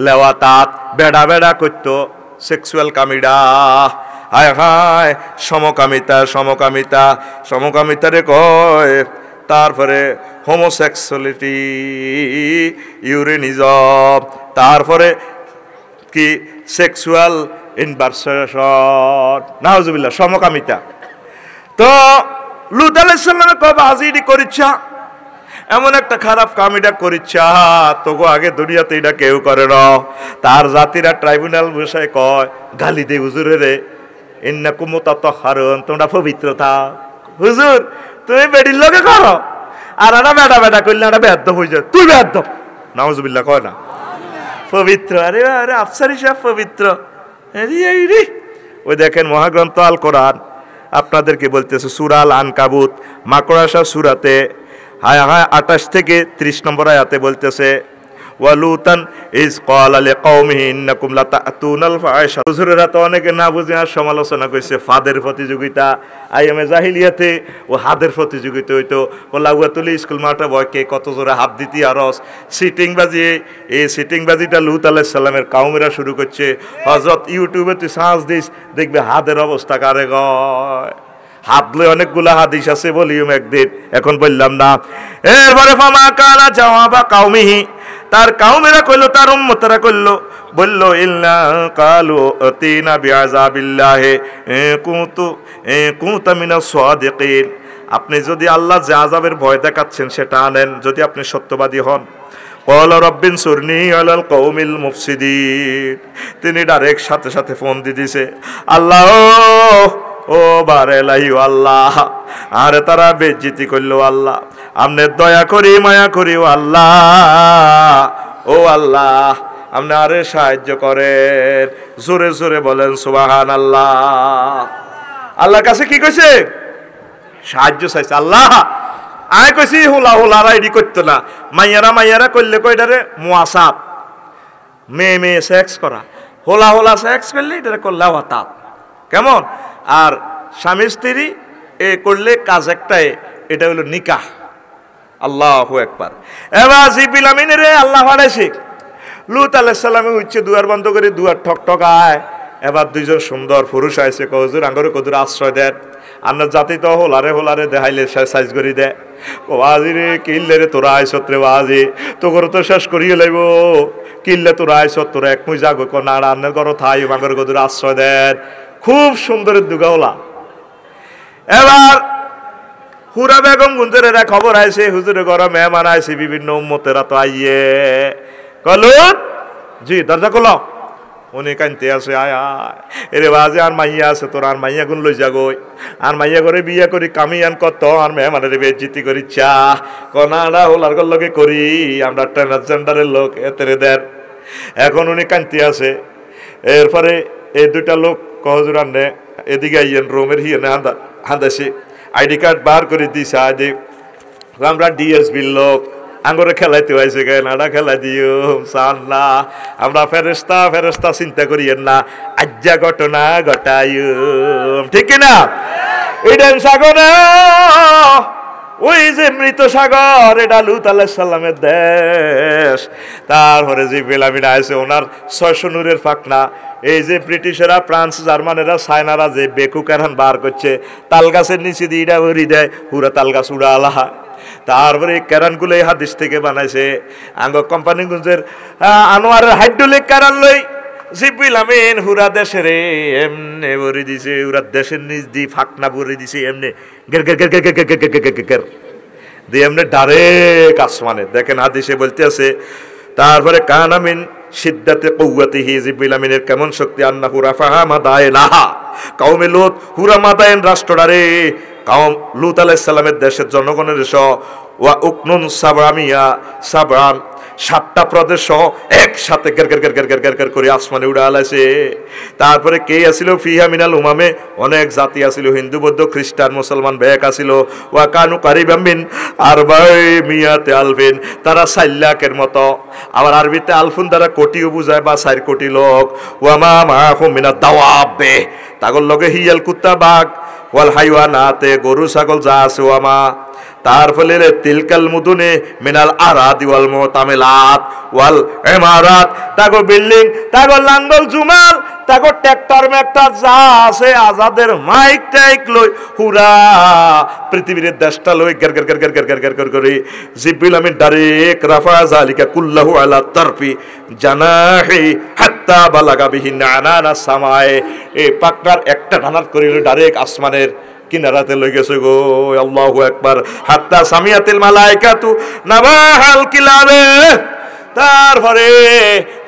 লেওয়াতাত বেড়া বেড়া করত সেক্সুয়াল কামিডা হায় হায় সমকামিতা সমকামিতা সমকামিতারে কয় তারপরে হোমোসেক্সুয়ালিটি ইউরিনিজম তারপরে কি সেক্সুয়াল নাহজুবিল্লাহ সমকামিতা তো লুত আলাইসাল্লামের কবা হাজিরি করিচ্ছা এমন একটা খারাপ কাম এটা করিচ্ছা তোকে আগে দুনিয়াতে এটা কেউ করে না তার জাতিরা ট্রাইব্যুনাল বসায় কয় গালি দে হুজুরে রে এন্না কুমতা তো হারণ তোমরা পবিত্রতা হুজুর তুমি বেডির লোকে করো আর এটা বেটা বেটা করলে এটা ব্যর্থ হয়ে যায় তুই ব্যর্থ নাউজবিল্লা কয় না পবিত্র আরে আরে আফসারি সাহেব পবিত্র ওই দেখেন মহাগ্রন্থ আল কোরআন আপনাদেরকে বলতেছে সুরাল আন কাবুত মাকড়াসা সুরাতে হায় হায় আটাশ থেকে ত্রিশ নম্বর আয়াতে বলতেছে ওয়ালুতান ইজ কল আলে কৌমিহিনাকুম লাতা তুনাল ফায়সা হুজুরেরা তো অনেকে না বুঝে আর সমালোচনা করছে ফাদের প্রতিযোগিতা আই এম এ জাহিলিয়াতে ও হাদের প্রতিযোগিতা হইতো ও লাগুয়াতুলি স্কুল মাঠে বয়কে কত জোরে হাত দিতি আরস সিটিং বাজিয়ে এই সিটিং বাজিটা লুত আলাহ সাল্লামের কাউমেরা শুরু করছে হজরত ইউটিউবে তুই সাঁস দিস দেখবে হাদের অবস্থা কারে গয় হাবলে অনেকগুলা হাদিস আছে বলিউম একদিন এখন বললাম না এরপরে ফামা কানা বা কাউমিহি তার কাউমেরা কইল তার উম্মতরা কইল বলল ইল্লা কালু অতিনা এ কুতু কুতা মিনাস সাদিকিন আপনি যদি আল্লাহ যে আজাবের ভয় দেখাচ্ছেন সেটা আনেন যদি আপনি সত্যবাদী হন কল রব্বিন সুরনি আলাল কৌমিল মুফসিদিন তিনি ডাইরেক্ট সাথে সাথে ফোন দিয়ে দিছে আল্লাহ ও বারে লাইও আল্লাহ আরে তারা বেজ্জিতি করলো আল্লাহ আমনে দয়া করি মায়া করি ও আল্লাহ ও আল্লাহ আমনে আরে সাহায্য করেন জোরে জোরে বলেন সুবাহান আল্লাহ আল্লাহ কাছে কি কইছে সাহায্য চাইছে আল্লাহ আয় কইছি হুলা হুলা রাইডি করতো না মাইয়ারা মাইয়ারা করলে কইটারে মোয়াসাপ মেয়ে মেয়ে সেক্স করা হোলা হোলা সেক্স করলে এটা করলে হতাপ কেমন আর স্বামী স্ত্রী এ করলে কাজ একটাই এটা হলো নিকাহ আল্লাহ একবার এবার জিবিল আমিন রে আল্লাহ হারাইছি লুত আলাইসাল্লামে হচ্ছে দুয়ার বন্ধ করে দুয়ার ঠক ঠক আয় এবার দুইজন সুন্দর পুরুষ আইসে কজুর আঙ্গরে কদুর আশ্রয় দেন আমরা জাতি তো হোলারে হোলারে দেখাইলে সাইজ করি দে ও আজি রে কিল্লে রে তোরা সত্রে রে আজি তোর তো শেষ করিয়ে লাইব কিল্লে তোরা আয় তোরা এক মুই যাগো কনার রান্না করো থাই মাগর কজুর আশ্রয় দেন খুব সুন্দর দুগাওলা এবার হুরা বেগম এরা খবর আইসে হুজুর গরম মেহমান আইছে বিভিন্ন উম্মতেরা তো আইয়ে কলুন জি দরজা খোলো উনি কানতে আছে আয় আয় এরে বাজে আর মাইয়া আছে তোর আর মাইয়া গুন লই যাগো আর মাইয়া করে বিয়া করি কামি আন কত আর মেহমানের বেজিতি করি চা কনাডা হোলার লগে করি আমরা ট্রান্সজেন্ডারের লোক এতে দেন এখন উনি কানতে আছে এরপরে এই দুটা লোক কহজুরানে এদিকে আইয়েন রোমের হিয়েন হান্দা হান্দাসি আইডি কার্ড বার করে দিছে আদি আমরা বি লোক আঙ্গরে খেলাইতে হয়েছে কেন আডা খেলা দিও সান না আমরা ফেরেস্তা ফেরেস্তা চিন্তা করি না আজ্জা ঘটনা ঘটাই ঠিক কিনা ইডেন সাগর ওই যে মৃত সাগর এটা লুত সাল্লামের দেশ তারপরে যে বেলামিন আছে ওনার ছয়শ নূরের ফাঁকনা এই যে ব্রিটিশেরা ফ্রান্স জার্মানেরা সাইনারা যে বেকু ক্যারান বার করছে তাল গাছের নিচে দিয়ে ইটা ভরি দেয় হুরা তাল গাছ উড়া আলাহা তারপরে ক্যারানগুলো এই হাদিস থেকে বানাইছে আঙ্গ কোম্পানিগঞ্জের আনোয়ারের হাইড্রোলিক ক্যারান লই জিব্রিল আমিন হুরা দেশে রে এমনে ভরে দিছে হুরা দেশের নিজ দিয়ে ফাকনা ভরে দিছে এমনে গের গের গের গের গের গের গের গের গের দিয়ে এমনি ডাইরেক্ট আসমানে দেখেন হাদিসে বলতে আছে তারপরে কানামিন সিদ্ধাতে কৌয়াতিহি জিব্রিল আমিনের কেমন শক্তি আন্না হুরা ফাহা মাদায় নাহা কাউমে লোত হুরা মাদায়েন রাষ্ট্রডারে কাউম লুত আলাইসাল্লামের দেশের জনগণের স ওয়া উকনুন সাবরামিয়া সাবরাম সাতটা প্রদেশ সহ একসাথে করে আসমানে উডাল আলাইছে তারপরে কে আসিল ফিহা মিনাল উমামে অনেক জাতি আসিল হিন্দু বৌদ্ধ খ্রিস্টান মুসলমান ব্যাক আসিল ওয়াকানু কারিবামিন আর ভাই মিয়াতে আলফিন তারা সাইল্লাকের মত মতো আবার আরবিতে আলফুন দ্বারা কোটিও বুঝায় বা সাইর কোটি লোক ওয়ামা মা মিনা দাওয়াবে তাগল লগে হিয়াল কুত্তা বাঘ ওয়াল হাইওয়ানাতে গরু ছাগল যা আছে ওয়ামা তার ফলে তিলকাল মুদুনে মিনাল আরাত ওয়াল মোহতামেলাত ওয়াল এমারাত তাগো বিল্ডিং তাগো লাঙ্গল জুমাল তাগো ট্র্যাক্টর ম্যাক্টর যা আছে আজাদের মাইক টাইক লই হুরা পৃথিবীর দেশটা লই গের গের গের গের গের গের গের গের করে জিব্রিল আমি ডারেক রাফা জালিকা কুল্লাহু আলা তারফি জানাহি হাত্তা বালাগা বিহি নানা সামায়ে এ পাকনার একটা ডানাত করিল ডারেক আসমানের কিনারাতে গেছে গো আল্লাহু আকবার হাত্তা সামিয়াতিল মালাইকাতু নাবাহাল কিলাবে তারপরে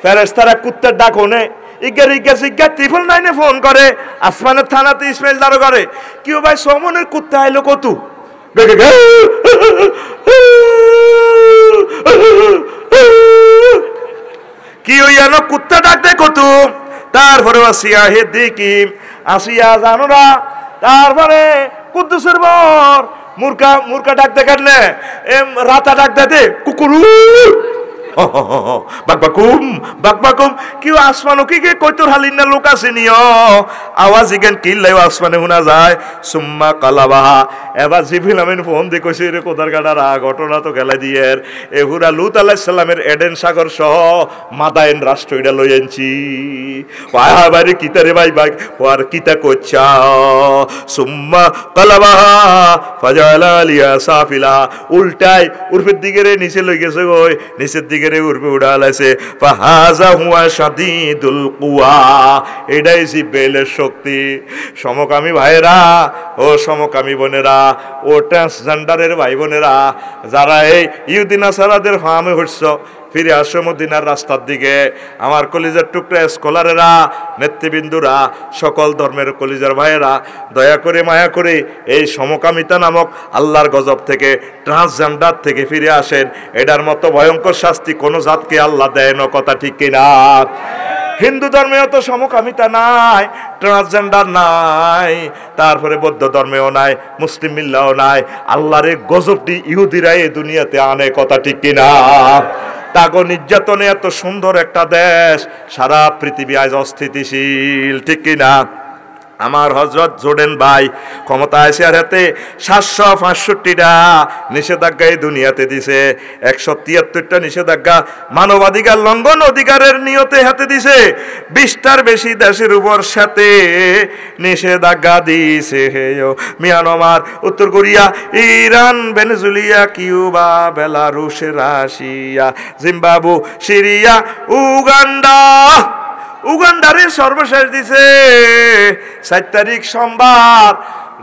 ফেরেশতারা কুত্তার ডাক হনে ইজ্ঞা ইজ্ঞা জিজ্ঞা ত্রিপল নাইনে ফোন করে আসমানের থানাতে ইসমাইল দাঁড়ো করে কেউ ভাই সমনের কুত্তা আইলো কতু কি ওই যেন কুত্তা ডাকতে কতু তারপরে আসিয়া হে দেখি আসিয়া জানোরা তারপরে কুদ্দুসের বর মুরকা মুরকা ডাকতে কাটলে রাতা ডাকতে কুকুর বাকবাকুম বাকবাকুম কিউ আসমানো কি গে কইতর হালিন না লোক আছে নিও আওয়াজ ইগেন কিল্লাইও আসমানে শোনা যায় সুম্মা কালাবাহা এবার জিভিল আমিন ফোন দি কইছে রে কোদার গাডারা ঘটনা তো গেলা দিয়ের এ হুরা লুত আলাইহিস সালামের এডেন সাগর সহ মাদায়েন রাষ্ট্র এটা লই আনছি ভাই হা ভাই কিতা রে ভাই ভাই আর কিতা কইছা সুম্মা কালাবাহা ফাজালা লিয়া সাফিলা উল্টাই উর্ফের দিকে রে নিচে লই গেছে গই নিচের দিকে ঘেরে উড়বে উড়াল আছে ফাহাজা হুয়া সাদিদুল কুয়া এটাই জিব্রাইলের শক্তি সমকামী ভাইরা ও সমকামী বোনেরা ও ট্রান্সজেন্ডারের ভাই বোনেরা যারা এই ইউদিনা সারাদের ফার্মে হচ্ছ ফিরে আসো মদিনার রাস্তার দিকে আমার কলিজার টুকরা স্কলারেরা নেতৃবৃন্দুরা সকল ধর্মের কলিজার ভাইয়েরা দয়া করে মায়া করে এই সমকামিতা নামক আল্লাহর গজব থেকে ট্রান্সজেন্ডার থেকে ফিরে আসেন এটার মতো ভয়ঙ্কর শাস্তি কোনো জাতকে আল্লাহ দেয় না কথা ঠিক কিনা হিন্দু ধর্মে তো সমকামিতা নাই ট্রান্সজেন্ডার নাই তারপরে বৌদ্ধ ধর্মেও নাই মুসলিম মিল্লাও নাই আল্লাহরে গজবটি ইহুদিরা দুনিয়াতে আনে কথা ঠিক কিনা তাগো নির্যাতনে এত সুন্দর একটা দেশ সারা পৃথিবী আজ অস্থিতিশীল ঠিক কিনা আমার হজরত জোডেন ভাই ক্ষমতা আর হাতে সাতশো পাঁচষট্টিটা নিষেধাজ্ঞা এই দুনিয়াতে দিছে একশো তিয়াত্তরটা নিষেধাজ্ঞা মানবাধিকার লঙ্ঘন অধিকারের নিয়তে হাতে দিছে বিশটার বেশি দেশের উপর সাথে নিষেধাজ্ঞা দিছে মিয়ানমার উত্তর Korea Iran Venezuela Cuba Belarus Russia Zimbabwe Syria Uganda উগান্ডারে সর্বশেষ দিছে সাত তারিখ সোমবার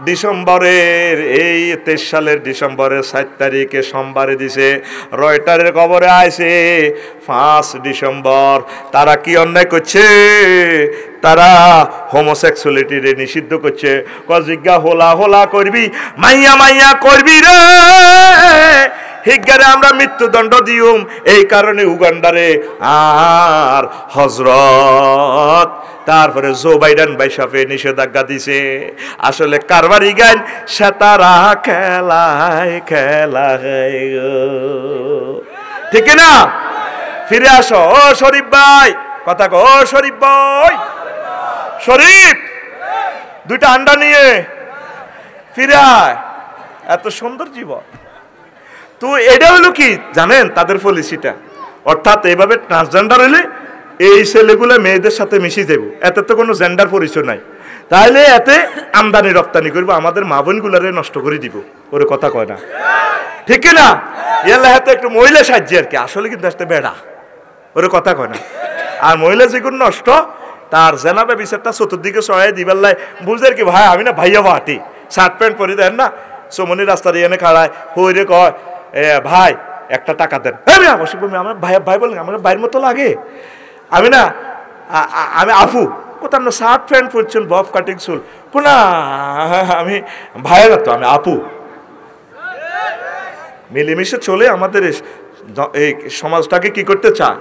ডিসেম্বরের এই তেইশ সালের ডিসেম্বরের সাত তারিখে সোমবারে দিছে রয়টারের কবরে আইছে পাঁচ ডিসেম্বর তারা কি অন্যায় করছে তারা হোমোসেক্সুয়ালিটিরে নিষিদ্ধ করছে কজিজ্ঞা হোলা হোলা করবি মাইয়া মাইয়া করবি রে হিগারে আমরা মৃত্যুদণ্ড দিও এই কারণে উগান্ডারে আর হজরত তারপরে জো বাইডেন বাইসাফে নিষেধাজ্ঞা দিছে আসলে কারবারি গান সেতারা খেলায় খেলা ঠিক না ফিরে আসো ও শরীফ ভাই কথা কো শরীফ ভাই শরীফ দুইটা আন্ডা নিয়ে ফিরে আয় এত সুন্দর জীবন তো এটা হলো কি জানেন তাদের পলিসিটা অর্থাৎ এইভাবে ট্রান্সজেন্ডার হলে এই ছেলেগুলো মেয়েদের সাথে মিশিয়ে যাব এতে তো কোনো জেন্ডার পরিচয় নাই তাহলে এতে আমদানি রপ্তানি করব আমাদের মা বোনগুলারে নষ্ট করে দিব ওরে কথা কয় না ঠিক না এলা হাতে একটু মহিলা সাহায্যে আর কি আসলে কিন্তু আসতে বেড়া ওরে কথা কয় না আর মহিলা যেগুলো নষ্ট তার জেনাবে বিচারটা চতুর্দিকে সহায় দিবার লাই বুঝতে কি ভাই আমি না ভাইয়া ভাটি শার্ট প্যান্ট পরি দেন না সোমনি রাস্তা দিয়ে এনে খাড়ায় হইরে কয় ভাই একটা টাকা দেন হ্যাঁ আমার শিবমি আমার ভাই ভাই বলেন আমার ভাইয়ের মতো লাগে আমি না আমি আফু কোথাও না শার্ট প্যান্ট পরছেন বফ কাটিং চুল না আমি ভাইয়ের তো আমি আপু মিলেমিশে চলে আমাদের এই সমাজটাকে কি করতে চায়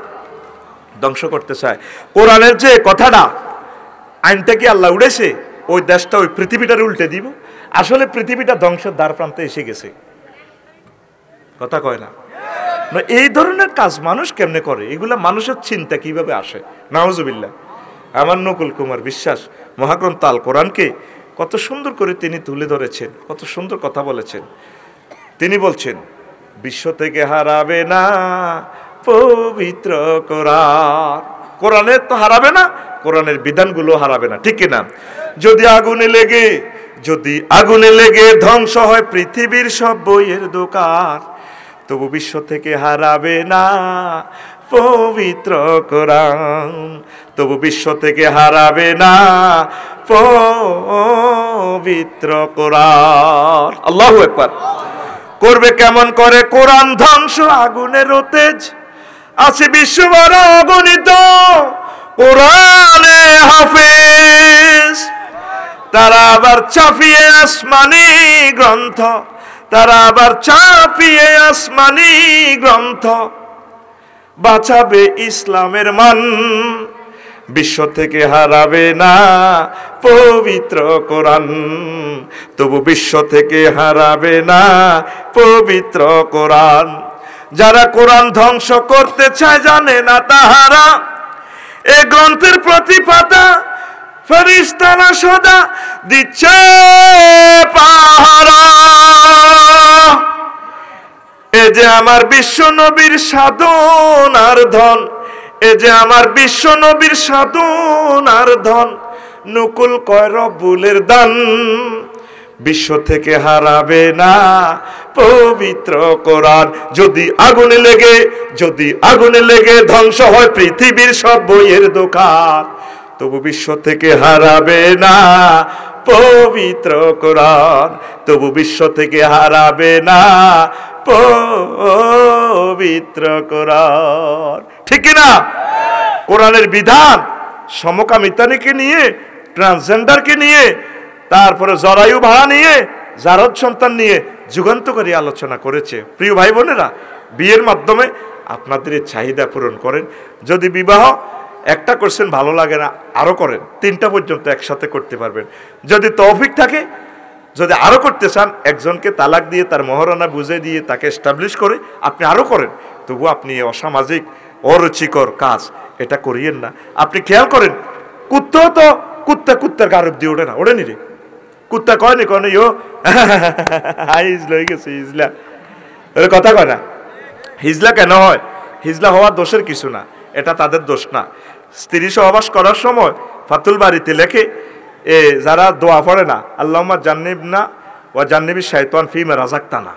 ধ্বংস করতে চায় কোরআনের যে কথাটা আইনটা কি আল্লাহ উড়েছে ওই দেশটা ওই পৃথিবীটার উল্টে দিব আসলে পৃথিবীটা ধ্বংসের দ্বার প্রান্তে এসে গেছে কথা কয় না এই ধরনের কাজ মানুষ কেমনে করে এগুলা মানুষের চিন্তা কিভাবে আসে নাওজবিল্লা আমার নকুল কুমার বিশ্বাস মহাগ্রন্থ আল কোরআনকে কত সুন্দর করে তিনি তুলে ধরেছেন কত সুন্দর কথা বলেছেন তিনি বলছেন বিশ্ব থেকে হারাবে না পবিত্র কোরআন কোরআনের তো হারাবে না কোরআনের বিধানগুলো হারাবে না ঠিক না যদি আগুনে লেগে যদি আগুনে লেগে ধ্বংস হয় পৃথিবীর সব বইয়ের দোকান তবু বিশ্ব থেকে হারাবে না পবিত্র কোরআন তবু বিশ্ব থেকে হারাবে না পবিত্র কোরআন আল্লাহ একবার করবে কেমন করে কোরআন ধ্বংস আগুনের তেজ আছে বিশ্ববার অগণিত কোরআনে হাফেজ তারা আবার চাপিয়ে আসমানি গ্রন্থ তারা আবার চাপিয়ে আসমানি গ্রন্থ বাঁচাবে ইসলামের মান বিশ্ব থেকে হারাবে না পবিত্র কোরআন তবু বিশ্ব থেকে হারাবে না পবিত্র কোরআন যারা কোরআন ধ্বংস করতে চায় জানে না তাহারা এ গ্রন্থের প্রতি পাতা ফেরিস্তারা সদা দিচ্ছে এ যে আমার বিশ্ব নবীর আর ধন এ যে আমার বিশ্ব নবীর আর ধন নুকুল কয় বুলের দান বিশ্ব থেকে হারাবে না পবিত্র কোরআন যদি আগুনে লেগে যদি আগুনে লেগে ধ্বংস হয় পৃথিবীর সব বইয়ের দোকান তবু বিশ্ব থেকে হারাবে না পবিত্র কোরআন তবু বিশ্ব থেকে হারাবে না পবিত্র কোরআন ঠিক না কোরআনের বিধান সমকামিতানিকে নিয়ে ট্রান্সজেন্ডারকে নিয়ে তারপরে জরায়ু ভাড়া নিয়ে জারদ সন্তান নিয়ে যুগান্তকারী আলোচনা করেছে প্রিয় ভাই বোনেরা বিয়ের মাধ্যমে আপনাদের চাহিদা পূরণ করেন যদি বিবাহ একটা কোশ্চেন ভালো লাগে না আরও করেন তিনটা পর্যন্ত একসাথে করতে পারবেন যদি তৌফিক থাকে যদি আরও করতে চান একজনকে তালাক দিয়ে তার মহারণা বুঝে দিয়ে তাকে এস্টাবলিশ করে আপনি আরও করেন তবু আপনি অসামাজিক অরুচিকর কাজ এটা করিয়েন না আপনি খেয়াল করেন কুত্তাও তো কুত্তা কুত্তার গারব দিয়ে ওঠে না ওড়ে নি রে কুত্তা কয় নি কয় ইয়ো হিজলা হয়ে গেছে হিজলা কথা কয় না হিজলা কেন হয় হিজলা হওয়ার দোষের কিছু না এটা তাদের দোষ না স্ত্রী সহবাস করার সময় ফাতুল বাড়িতে লেখে এ যারা দোয়া পড়ে না আল্লাহমা জান্নিব না ও জান্নিবি শায়তান ফিমে রাজাক্তা না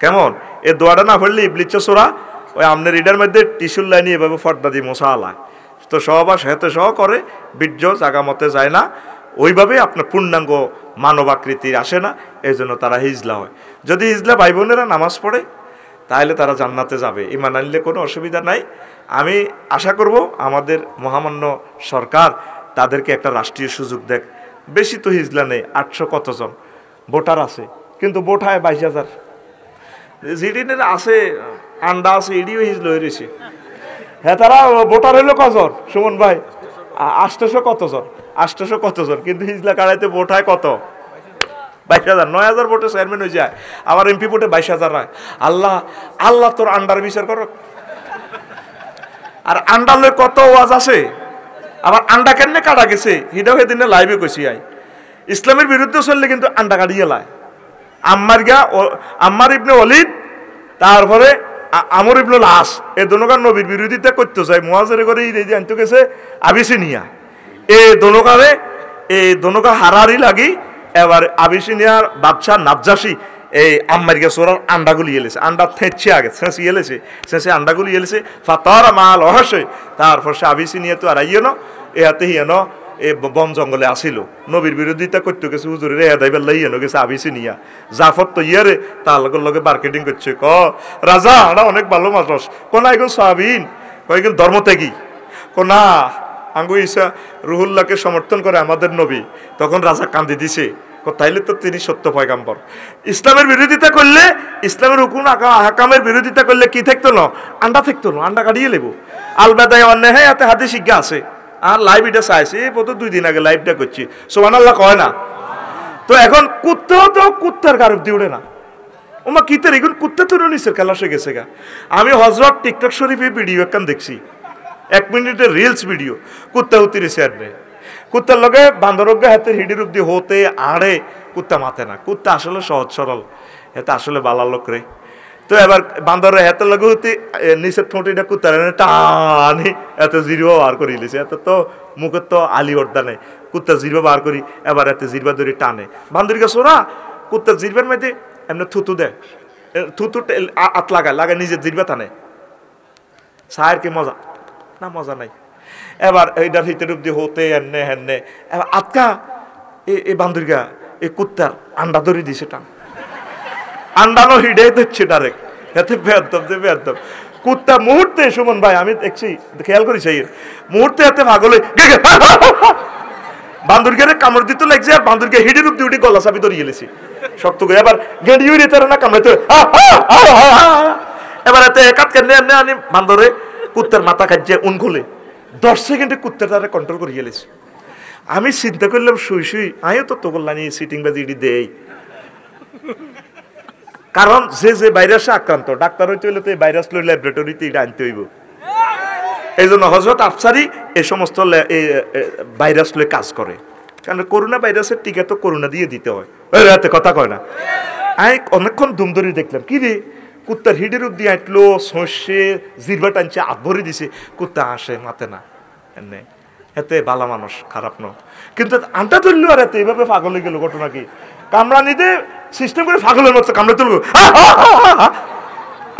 কেমন এ দোয়াটা না পড়লে ইবলিচ্ছে সোরা ওই আমনের রিডার মধ্যে টিসুল লাইনি এভাবে ফর্দাদি দিয়ে মশা আলা তো সহবাস হেতে সহ করে বীর্য জাগা মতে যায় না ওইভাবে আপনার পূর্ণাঙ্গ মানবাকৃতির আসে না এই জন্য তারা হিজলা হয় যদি হিজলা ভাই বোনেরা নামাজ পড়ে তাহলে তারা জান্নাতে যাবে ইমান আনলে কোনো অসুবিধা নাই আমি আশা করব আমাদের মহামান্য সরকার তাদেরকে একটা রাষ্ট্রীয় সুযোগ দেখ বেশি তো হিজলা নেই আটশো কতজন ভোটার আছে কিন্তু ভোট হয় বাইশ হাজার জিডিনের আছে আন্ডা আছে ইডিও হিজল হয়ে রয়েছে হ্যাঁ তারা ভোটার হইলো কজন সুমন ভাই আষ্টশো কতজন আষ্টশো কতজন কিন্তু হিজলা কাড়াইতে ভোট হয় কত বাইশ হাজার নয় হাজার ভোটে চেয়ারম্যান হয়ে যায় আমার এমপি ভোটে বাইশ হাজার হয় আল্লাহ আল্লাহ তোর আন্ডার বিচার করো আর আন্ডালে কত ওয়াজ আছে আবার আন্ডা কেন কাটা গেছে সেটাও সেদিন লাইভে কইছি আই ইসলামের বিরুদ্ধে চললে কিন্তু আন্ডা কাটিয়ে লাই আম্মার গা আম্মার ইবনে অলিদ তারপরে আমর ইবনে লাস এ দোনোকার নবীর বিরোধিতা করতে চাই মোয়াজের করে এই যে আনতে গেছে আবিসিনিয়া এ দোনোকারে এ দোনোকা হারারি লাগি এবার আবিসিনিয়ার বাচ্চা নাবজাসি এই আম্মারিকা সোরার আন্ডাগুলি এলেছে আন্ডা থেঁচছে আগে শেষ এলেছে ইয়ে শেষে আন্ডাগুলি এলেছে ফাতার মাল অহসে তারপর সে নিয়ে তো আর ন এহাতে হিয়েনো এ বন জঙ্গলে আসিল নবীর বিরোধিতা করতে গেছে হুজুরের এ দাইবার লাইয়ানো গেছে আবিসি নিয়া জাফর তো ইয়ে রে তার লগের লগে মার্কেটিং করছে ক রাজা আমরা অনেক ভালো মানুষ কোনা এখন সাবিন কয়েকজন ধর্মত্যাগী কোনা আঙ্গু ইসা রুহুল্লাহকে সমর্থন করে আমাদের নবী তখন রাজা কান্দি দিছে তাইলে তো তিনি সত্য পয়গাম্বর ইসলামের বিরোধিতা করলে ইসলামের হুকুম হাকামের বিরোধিতা করলে কি থাকতো না আন্ডা থাকতো না আন্ডা কাটিয়ে লেবু আলবেদায় অন্যায় হ্যাঁ এতে হাতে শিক্ষা আছে আর লাইভ এটা চাইছি এই পর্যন্ত দুই দিন আগে লাইভটা করছি সোমান আল্লাহ কয় না তো এখন কুত্তাও তো কুত্তার গারব দিয়ে উঠে না ওমা কিতের এখন কুত্তে তো নিছে খেলা সে গেছে গা আমি হজরত টিকটক শরীফে ভিডিও একখান দেখছি এক মিনিটের রিলস ভিডিও কুত্তা উত্তির শেয়ার নেই কুত্তার লগে বান্দরজ্ঞ হাতে হিডি রূপ দিয়ে হতে আড়ে কুত্তা মাতে না কুত্তা আসলে সহজ সরল হেতে আসলে বালা লোক রে তো এবার বান্দরের হেতে লগে হতে নিচের ঠোঁটিটা কুত্তার টানি এত জিরো বার করে লিছে এত তো মুখের তো আলি অর্দা নেই কুত্তা জিরবা বার করি এবার এতে জিরবা ধরে টানে বান্দরি গেছো না কুত্তা জিরবার মেয়েতে এমনি থুতু দে থুতু আত লাগায় লাগায় নিজের জিরবা টানে সাহের কি মজা না মজা নাই এবার এইটার হিতে রূপ দিয়ে হতে এনে হেননে এবার আতকা এ বান্দরগা এ কুত্তার আন্ডা ধরে দিছে টান আন্ডানো হিডে দিচ্ছে ডাইরেক্ট এতে বেদম যে বেদম কুত্তা মুহূর্তে সুমন ভাই আমি দেখছি খেয়াল করি সেই মুহূর্তে এতে ভাগলে বান্দরগেরে কামড় দিতে লাগছে আর বান্দরকে হিডে রূপ দিয়ে গলা চাপি ধরিয়ে লেছি শক্ত করে এবার গেড়িয়ে তারা না কামড়াইতে এবার এতে একাত কেন বান্দরে কুত্তার মাথা খাচ্ছে উনগুলে দশ সেকেন্ডে কুত্তার তারা কন্ট্রোল করে গেলেছে আমি চিন্তা করলাম শুই শুই আমিও তো তো বললাম সিটিং বাজি ইডি দেই কারণ যে যে ভাইরাসে আক্রান্ত ডাক্তার হইতে হইলে তো এই ভাইরাস লই ল্যাবরেটরিতে এটা আনতে হইব এই জন্য হজরত আফসারি এ সমস্ত ভাইরাস লই কাজ করে কারণ করোনা ভাইরাসের টিকা তো করোনা দিয়ে দিতে হয় রাতে কথা কয় না আমি অনেকক্ষণ দুমদুরি দেখলাম কি রে কুত্তার হিডের উদ্দি আঁটলো শস্যে জিরবা টানছে আভরে দিছে কুত্তা আসে মাতে না এতে বালা মানুষ খারাপ ন কিন্তু আনটা তুললো আর এতে এইভাবে পাগলে গেল ঘটনা কি নিতে সিস্টেম করে পাগলের মতো কামড়া তুলবো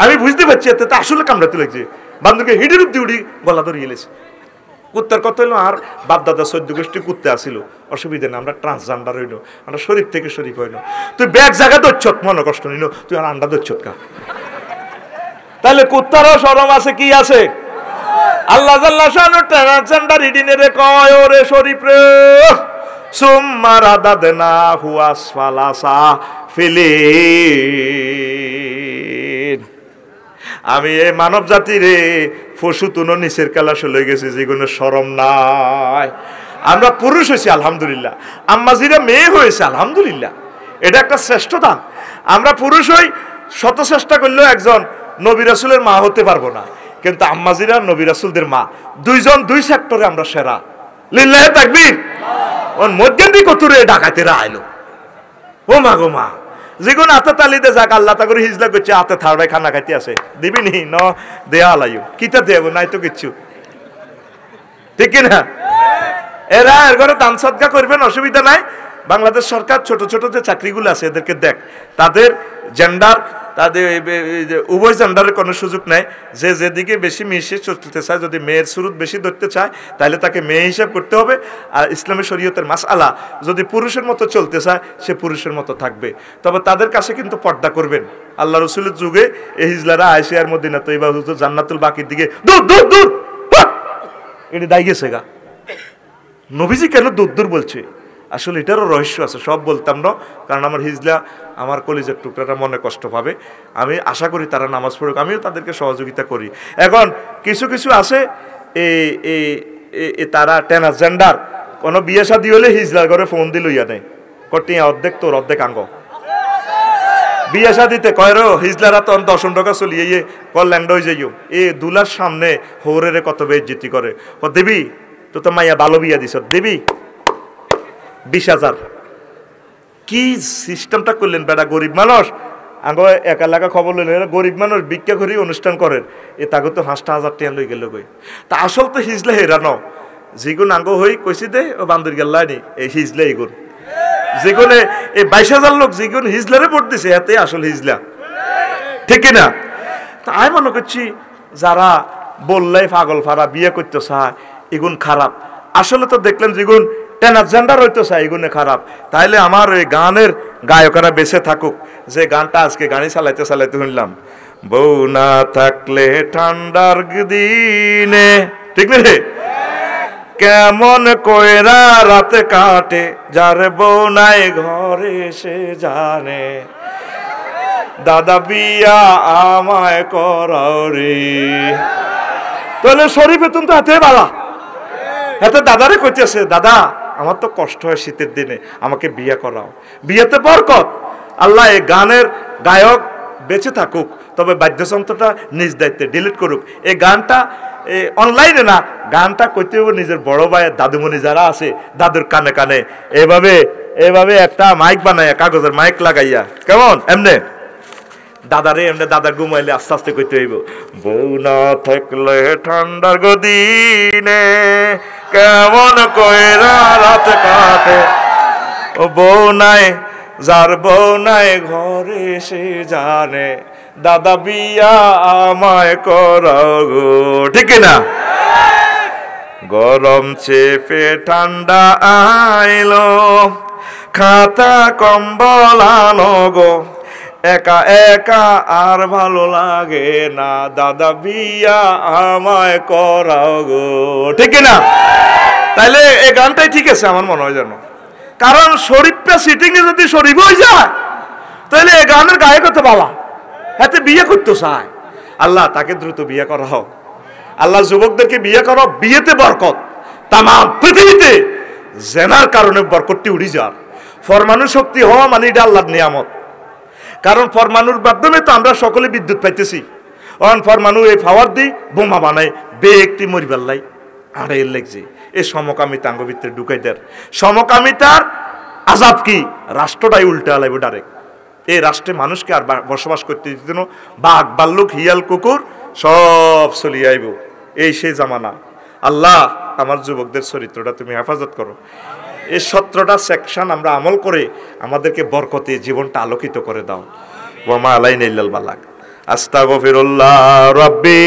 আমি বুঝতে পারছি এতে আসলে কামড়াতে লাগছে বান্ধবকে হিডের উদ্দি উড়ি গলা ধরিয়ে এলেছে কুত্তার কত হইলো আর বাপ দাদা চৈদ্য গোষ্ঠী কুত্তে আসিল অসুবিধা নেই আমরা ট্রান্সজেন্ডার হইলো আমরা শরীর থেকে শরীর হইলো তুই ব্যাগ জায়গা দচ্ছত মনে কষ্ট নিল তুই আর আন্ডা দচ্ছত কা তাহলে কুত্তারও সরম আছে কি আছে আল্লাহ জাল্লাহ শানু ট্রান্সজেন্ডার ইডিনে রে কয় ওরে শরীফ রে সুম্মা রাদা দেনা হুয়াস ফালাসা ফিলি আমি এই মানব জাতিরে পশু তুনো নিচের কালা লয়ে গেছে যেগুলো সরম নাই আমরা পুরুষ হয়েছি আলহামদুলিল্লাহ আম্মাজিরা মেয়ে হয়েছে আলহামদুলিল্লাহ এটা একটা শ্রেষ্ঠতা আমরা পুরুষ হই শত চেষ্টা করলেও একজন নবী রাসুলের মা হতে পারবো না কিন্তু আম্মাজিরা নবী রাসুলদের মা দুইজন দুই সেক্টরে আমরা সেরা লিল্লাহ ওর মধ্যে কতুরে ডাকাতেরা আইলো ও মা গো মা যেগুলো আতে তালিতে যাক আল্লাহ তা হিজলা করছে আতে থাড়াই খানা খাইতে আছে দিবি নি ন দেয়া আলাইও কিতা দেব নাই তো কিচ্ছু ঠিক না এরা এর ঘরে দান সদকা করবেন অসুবিধা নাই বাংলাদেশ সরকার ছোট ছোট যে চাকরিগুলো আছে এদেরকে দেখ তাদের জেন্ডার তাদের উভয় জেন্ডারের কোনো সুযোগ নাই যে যেদিকে বেশি মিশে চলতে চায় যদি মেয়ের সুরুত বেশি ধরতে চায় তাহলে তাকে মেয়ে হিসাব করতে হবে আর ইসলামী শরীয়তের মাস আলা যদি পুরুষের মতো চলতে চায় সে পুরুষের মতো থাকবে তবে তাদের কাছে কিন্তু পর্দা করবেন আল্লাহ রসুলের যুগে এই হিজলারা মধ্যে না তো এবার জান্নাতুল বাকির দিকে দূর এটি দায় গেছে গা নবীজি কেন দূর দূর বলছে আসলে এটারও রহস্য আছে সব বলতাম না কারণ আমার হিজলা আমার কলিজের টুকরাটা মনে কষ্ট পাবে আমি আশা করি তারা নামাজ পড়ুক আমিও তাদেরকে সহযোগিতা করি এখন কিছু কিছু আছে এই তারা ট্রান্সজেন্ডার কোনো বিয়ে শাদি হলে হিজলার ঘরে ফোন দি লইয়া নেই কটিয়া অর্ধেক তোর অর্ধেক আঙ্গ বিয়ে শাদিতে কয়রো হিজলারা তখন দশম টাকা চলিয়ে ইয়ে কল্যাণ্ড হয়ে যাইও এ দুলার সামনে হৌরের কত বেজ জিতি করে ও দেবী তো তো মাইয়া বালো বিয়া দিস দেবী বিশ হাজার কি সিস্টেমটা করলেন বেটা গরিব মানুষ আগ এক এলাকা খবর লইলেন গরিব মানুষ ভিক্ষা করি অনুষ্ঠান করেন এ তাকে তো হাঁসটা হাজার টিয়া লই গেল গই তা আসল তো হিজলে হেরানো যেগুন আঙ্গ হই কইছি দে ও বান্দর গেল্লা এই হিজলে এগুন যেগুনে এই বাইশ হাজার লোক যেগুন হিজলারে ভোট দিছে এতে আসল হিজলা ঠিক না তা আমি মনে করছি যারা বললে পাগল ফারা বিয়ে করতে চায় এগুন খারাপ আসলে তো দেখলেন যেগুন ট্রান্সজেন্ডার হয়তো চাই গুণে খারাপ তাইলে আমার ওই গানের গায়করা বেঁচে থাকুক যে গানটা আজকে গাড়ি চালাইতে চালাইতে শুনলাম বউ না থাকলে ঠান্ডার দিনে ঠিক না রে কেমন কয়রা রাতে কাটে যার বউ নাই ঘরে সে জানে দাদা বিয়া আমায় করাও রে তাহলে শরীফে তুমি তো হাতে বালা হাতে দাদারে কইতেছে দাদা আমার তো কষ্ট হয় শীতের দিনে আমাকে বিয়ে করাও বিয়েতে বরকত আল্লাহ এই গানের গায়ক বেঁচে থাকুক তবে বাদ্যযন্ত্রটা নিজ দায়িত্বে ডিলিট করুক এই গানটা অনলাইনে না গানটা করতে হবে নিজের বড় ভাইয়ের দাদুমণি যারা আছে দাদুর কানে কানে এভাবে এভাবে একটা মাইক বানাইয়া কাগজের মাইক লাগাইয়া কেমন এমনে দাদারে এমনি দাদা ঘুমাইলে আস্তে আস্তে করতে হইব বউ না থাকলে ঠান্ডার গদিনে কেমন কইরা রাত কাটে ও বউ নাই যার বউ নাই ঘরে সে জানে দাদা বিয়া আমায় কর গো ঠিক না গরম চেপে ঠান্ডা আইলো খাতা কম্বল আনো গো একা একা আর ভালো লাগে না দাদা বিয়া আমায় করাও গো ঠিক না তাইলে এই গানটাই ঠিক আছে আমার মনে হয় যেন কারণ শরীফটা এ যদি শরীফ হয়ে যায় তাহলে এই গানের গায়ে কত বালা হাতে বিয়ে করতে চায় আল্লাহ তাকে দ্রুত বিয়ে করা হোক আল্লাহ যুবকদেরকে বিয়ে করো বিয়েতে বরকত তামাম পৃথিবীতে জেনার কারণে বরকতটি উড়ি যাওয়ার ফরমানু শক্তি হওয়া মানে এটা আল্লাহর নিয়ামত কারণ পরমাণুর মাধ্যমে তো আমরা সকলে বিদ্যুৎ পাইতেছি অন পরমাণু এই ফাওয়ার দিই বোমা বানায় বে একটি মরিবার লাই আরে লেগছে এই সমকামিতা আঙ্গ ঢুকাই দেয় সমকামিতার আজাব কি রাষ্ট্রটাই উল্টে আলাইব ডাইরেক্ট এই রাষ্ট্রে মানুষকে আর বসবাস করতে দিত না বাঘ বাল্লুক হিয়াল কুকুর সব চলিয়ে আইব এই সেই জামানা আল্লাহ আমার যুবকদের চরিত্রটা তুমি হেফাজত করো এই সত্রটা সেকশন আমরা আমল করে আমাদেরকে বরকতে জীবনটা আলোকিত করে দাও ওমা আলাই ইল্লাল বালাক আস্তাগফিরুল্লাহ রব্বি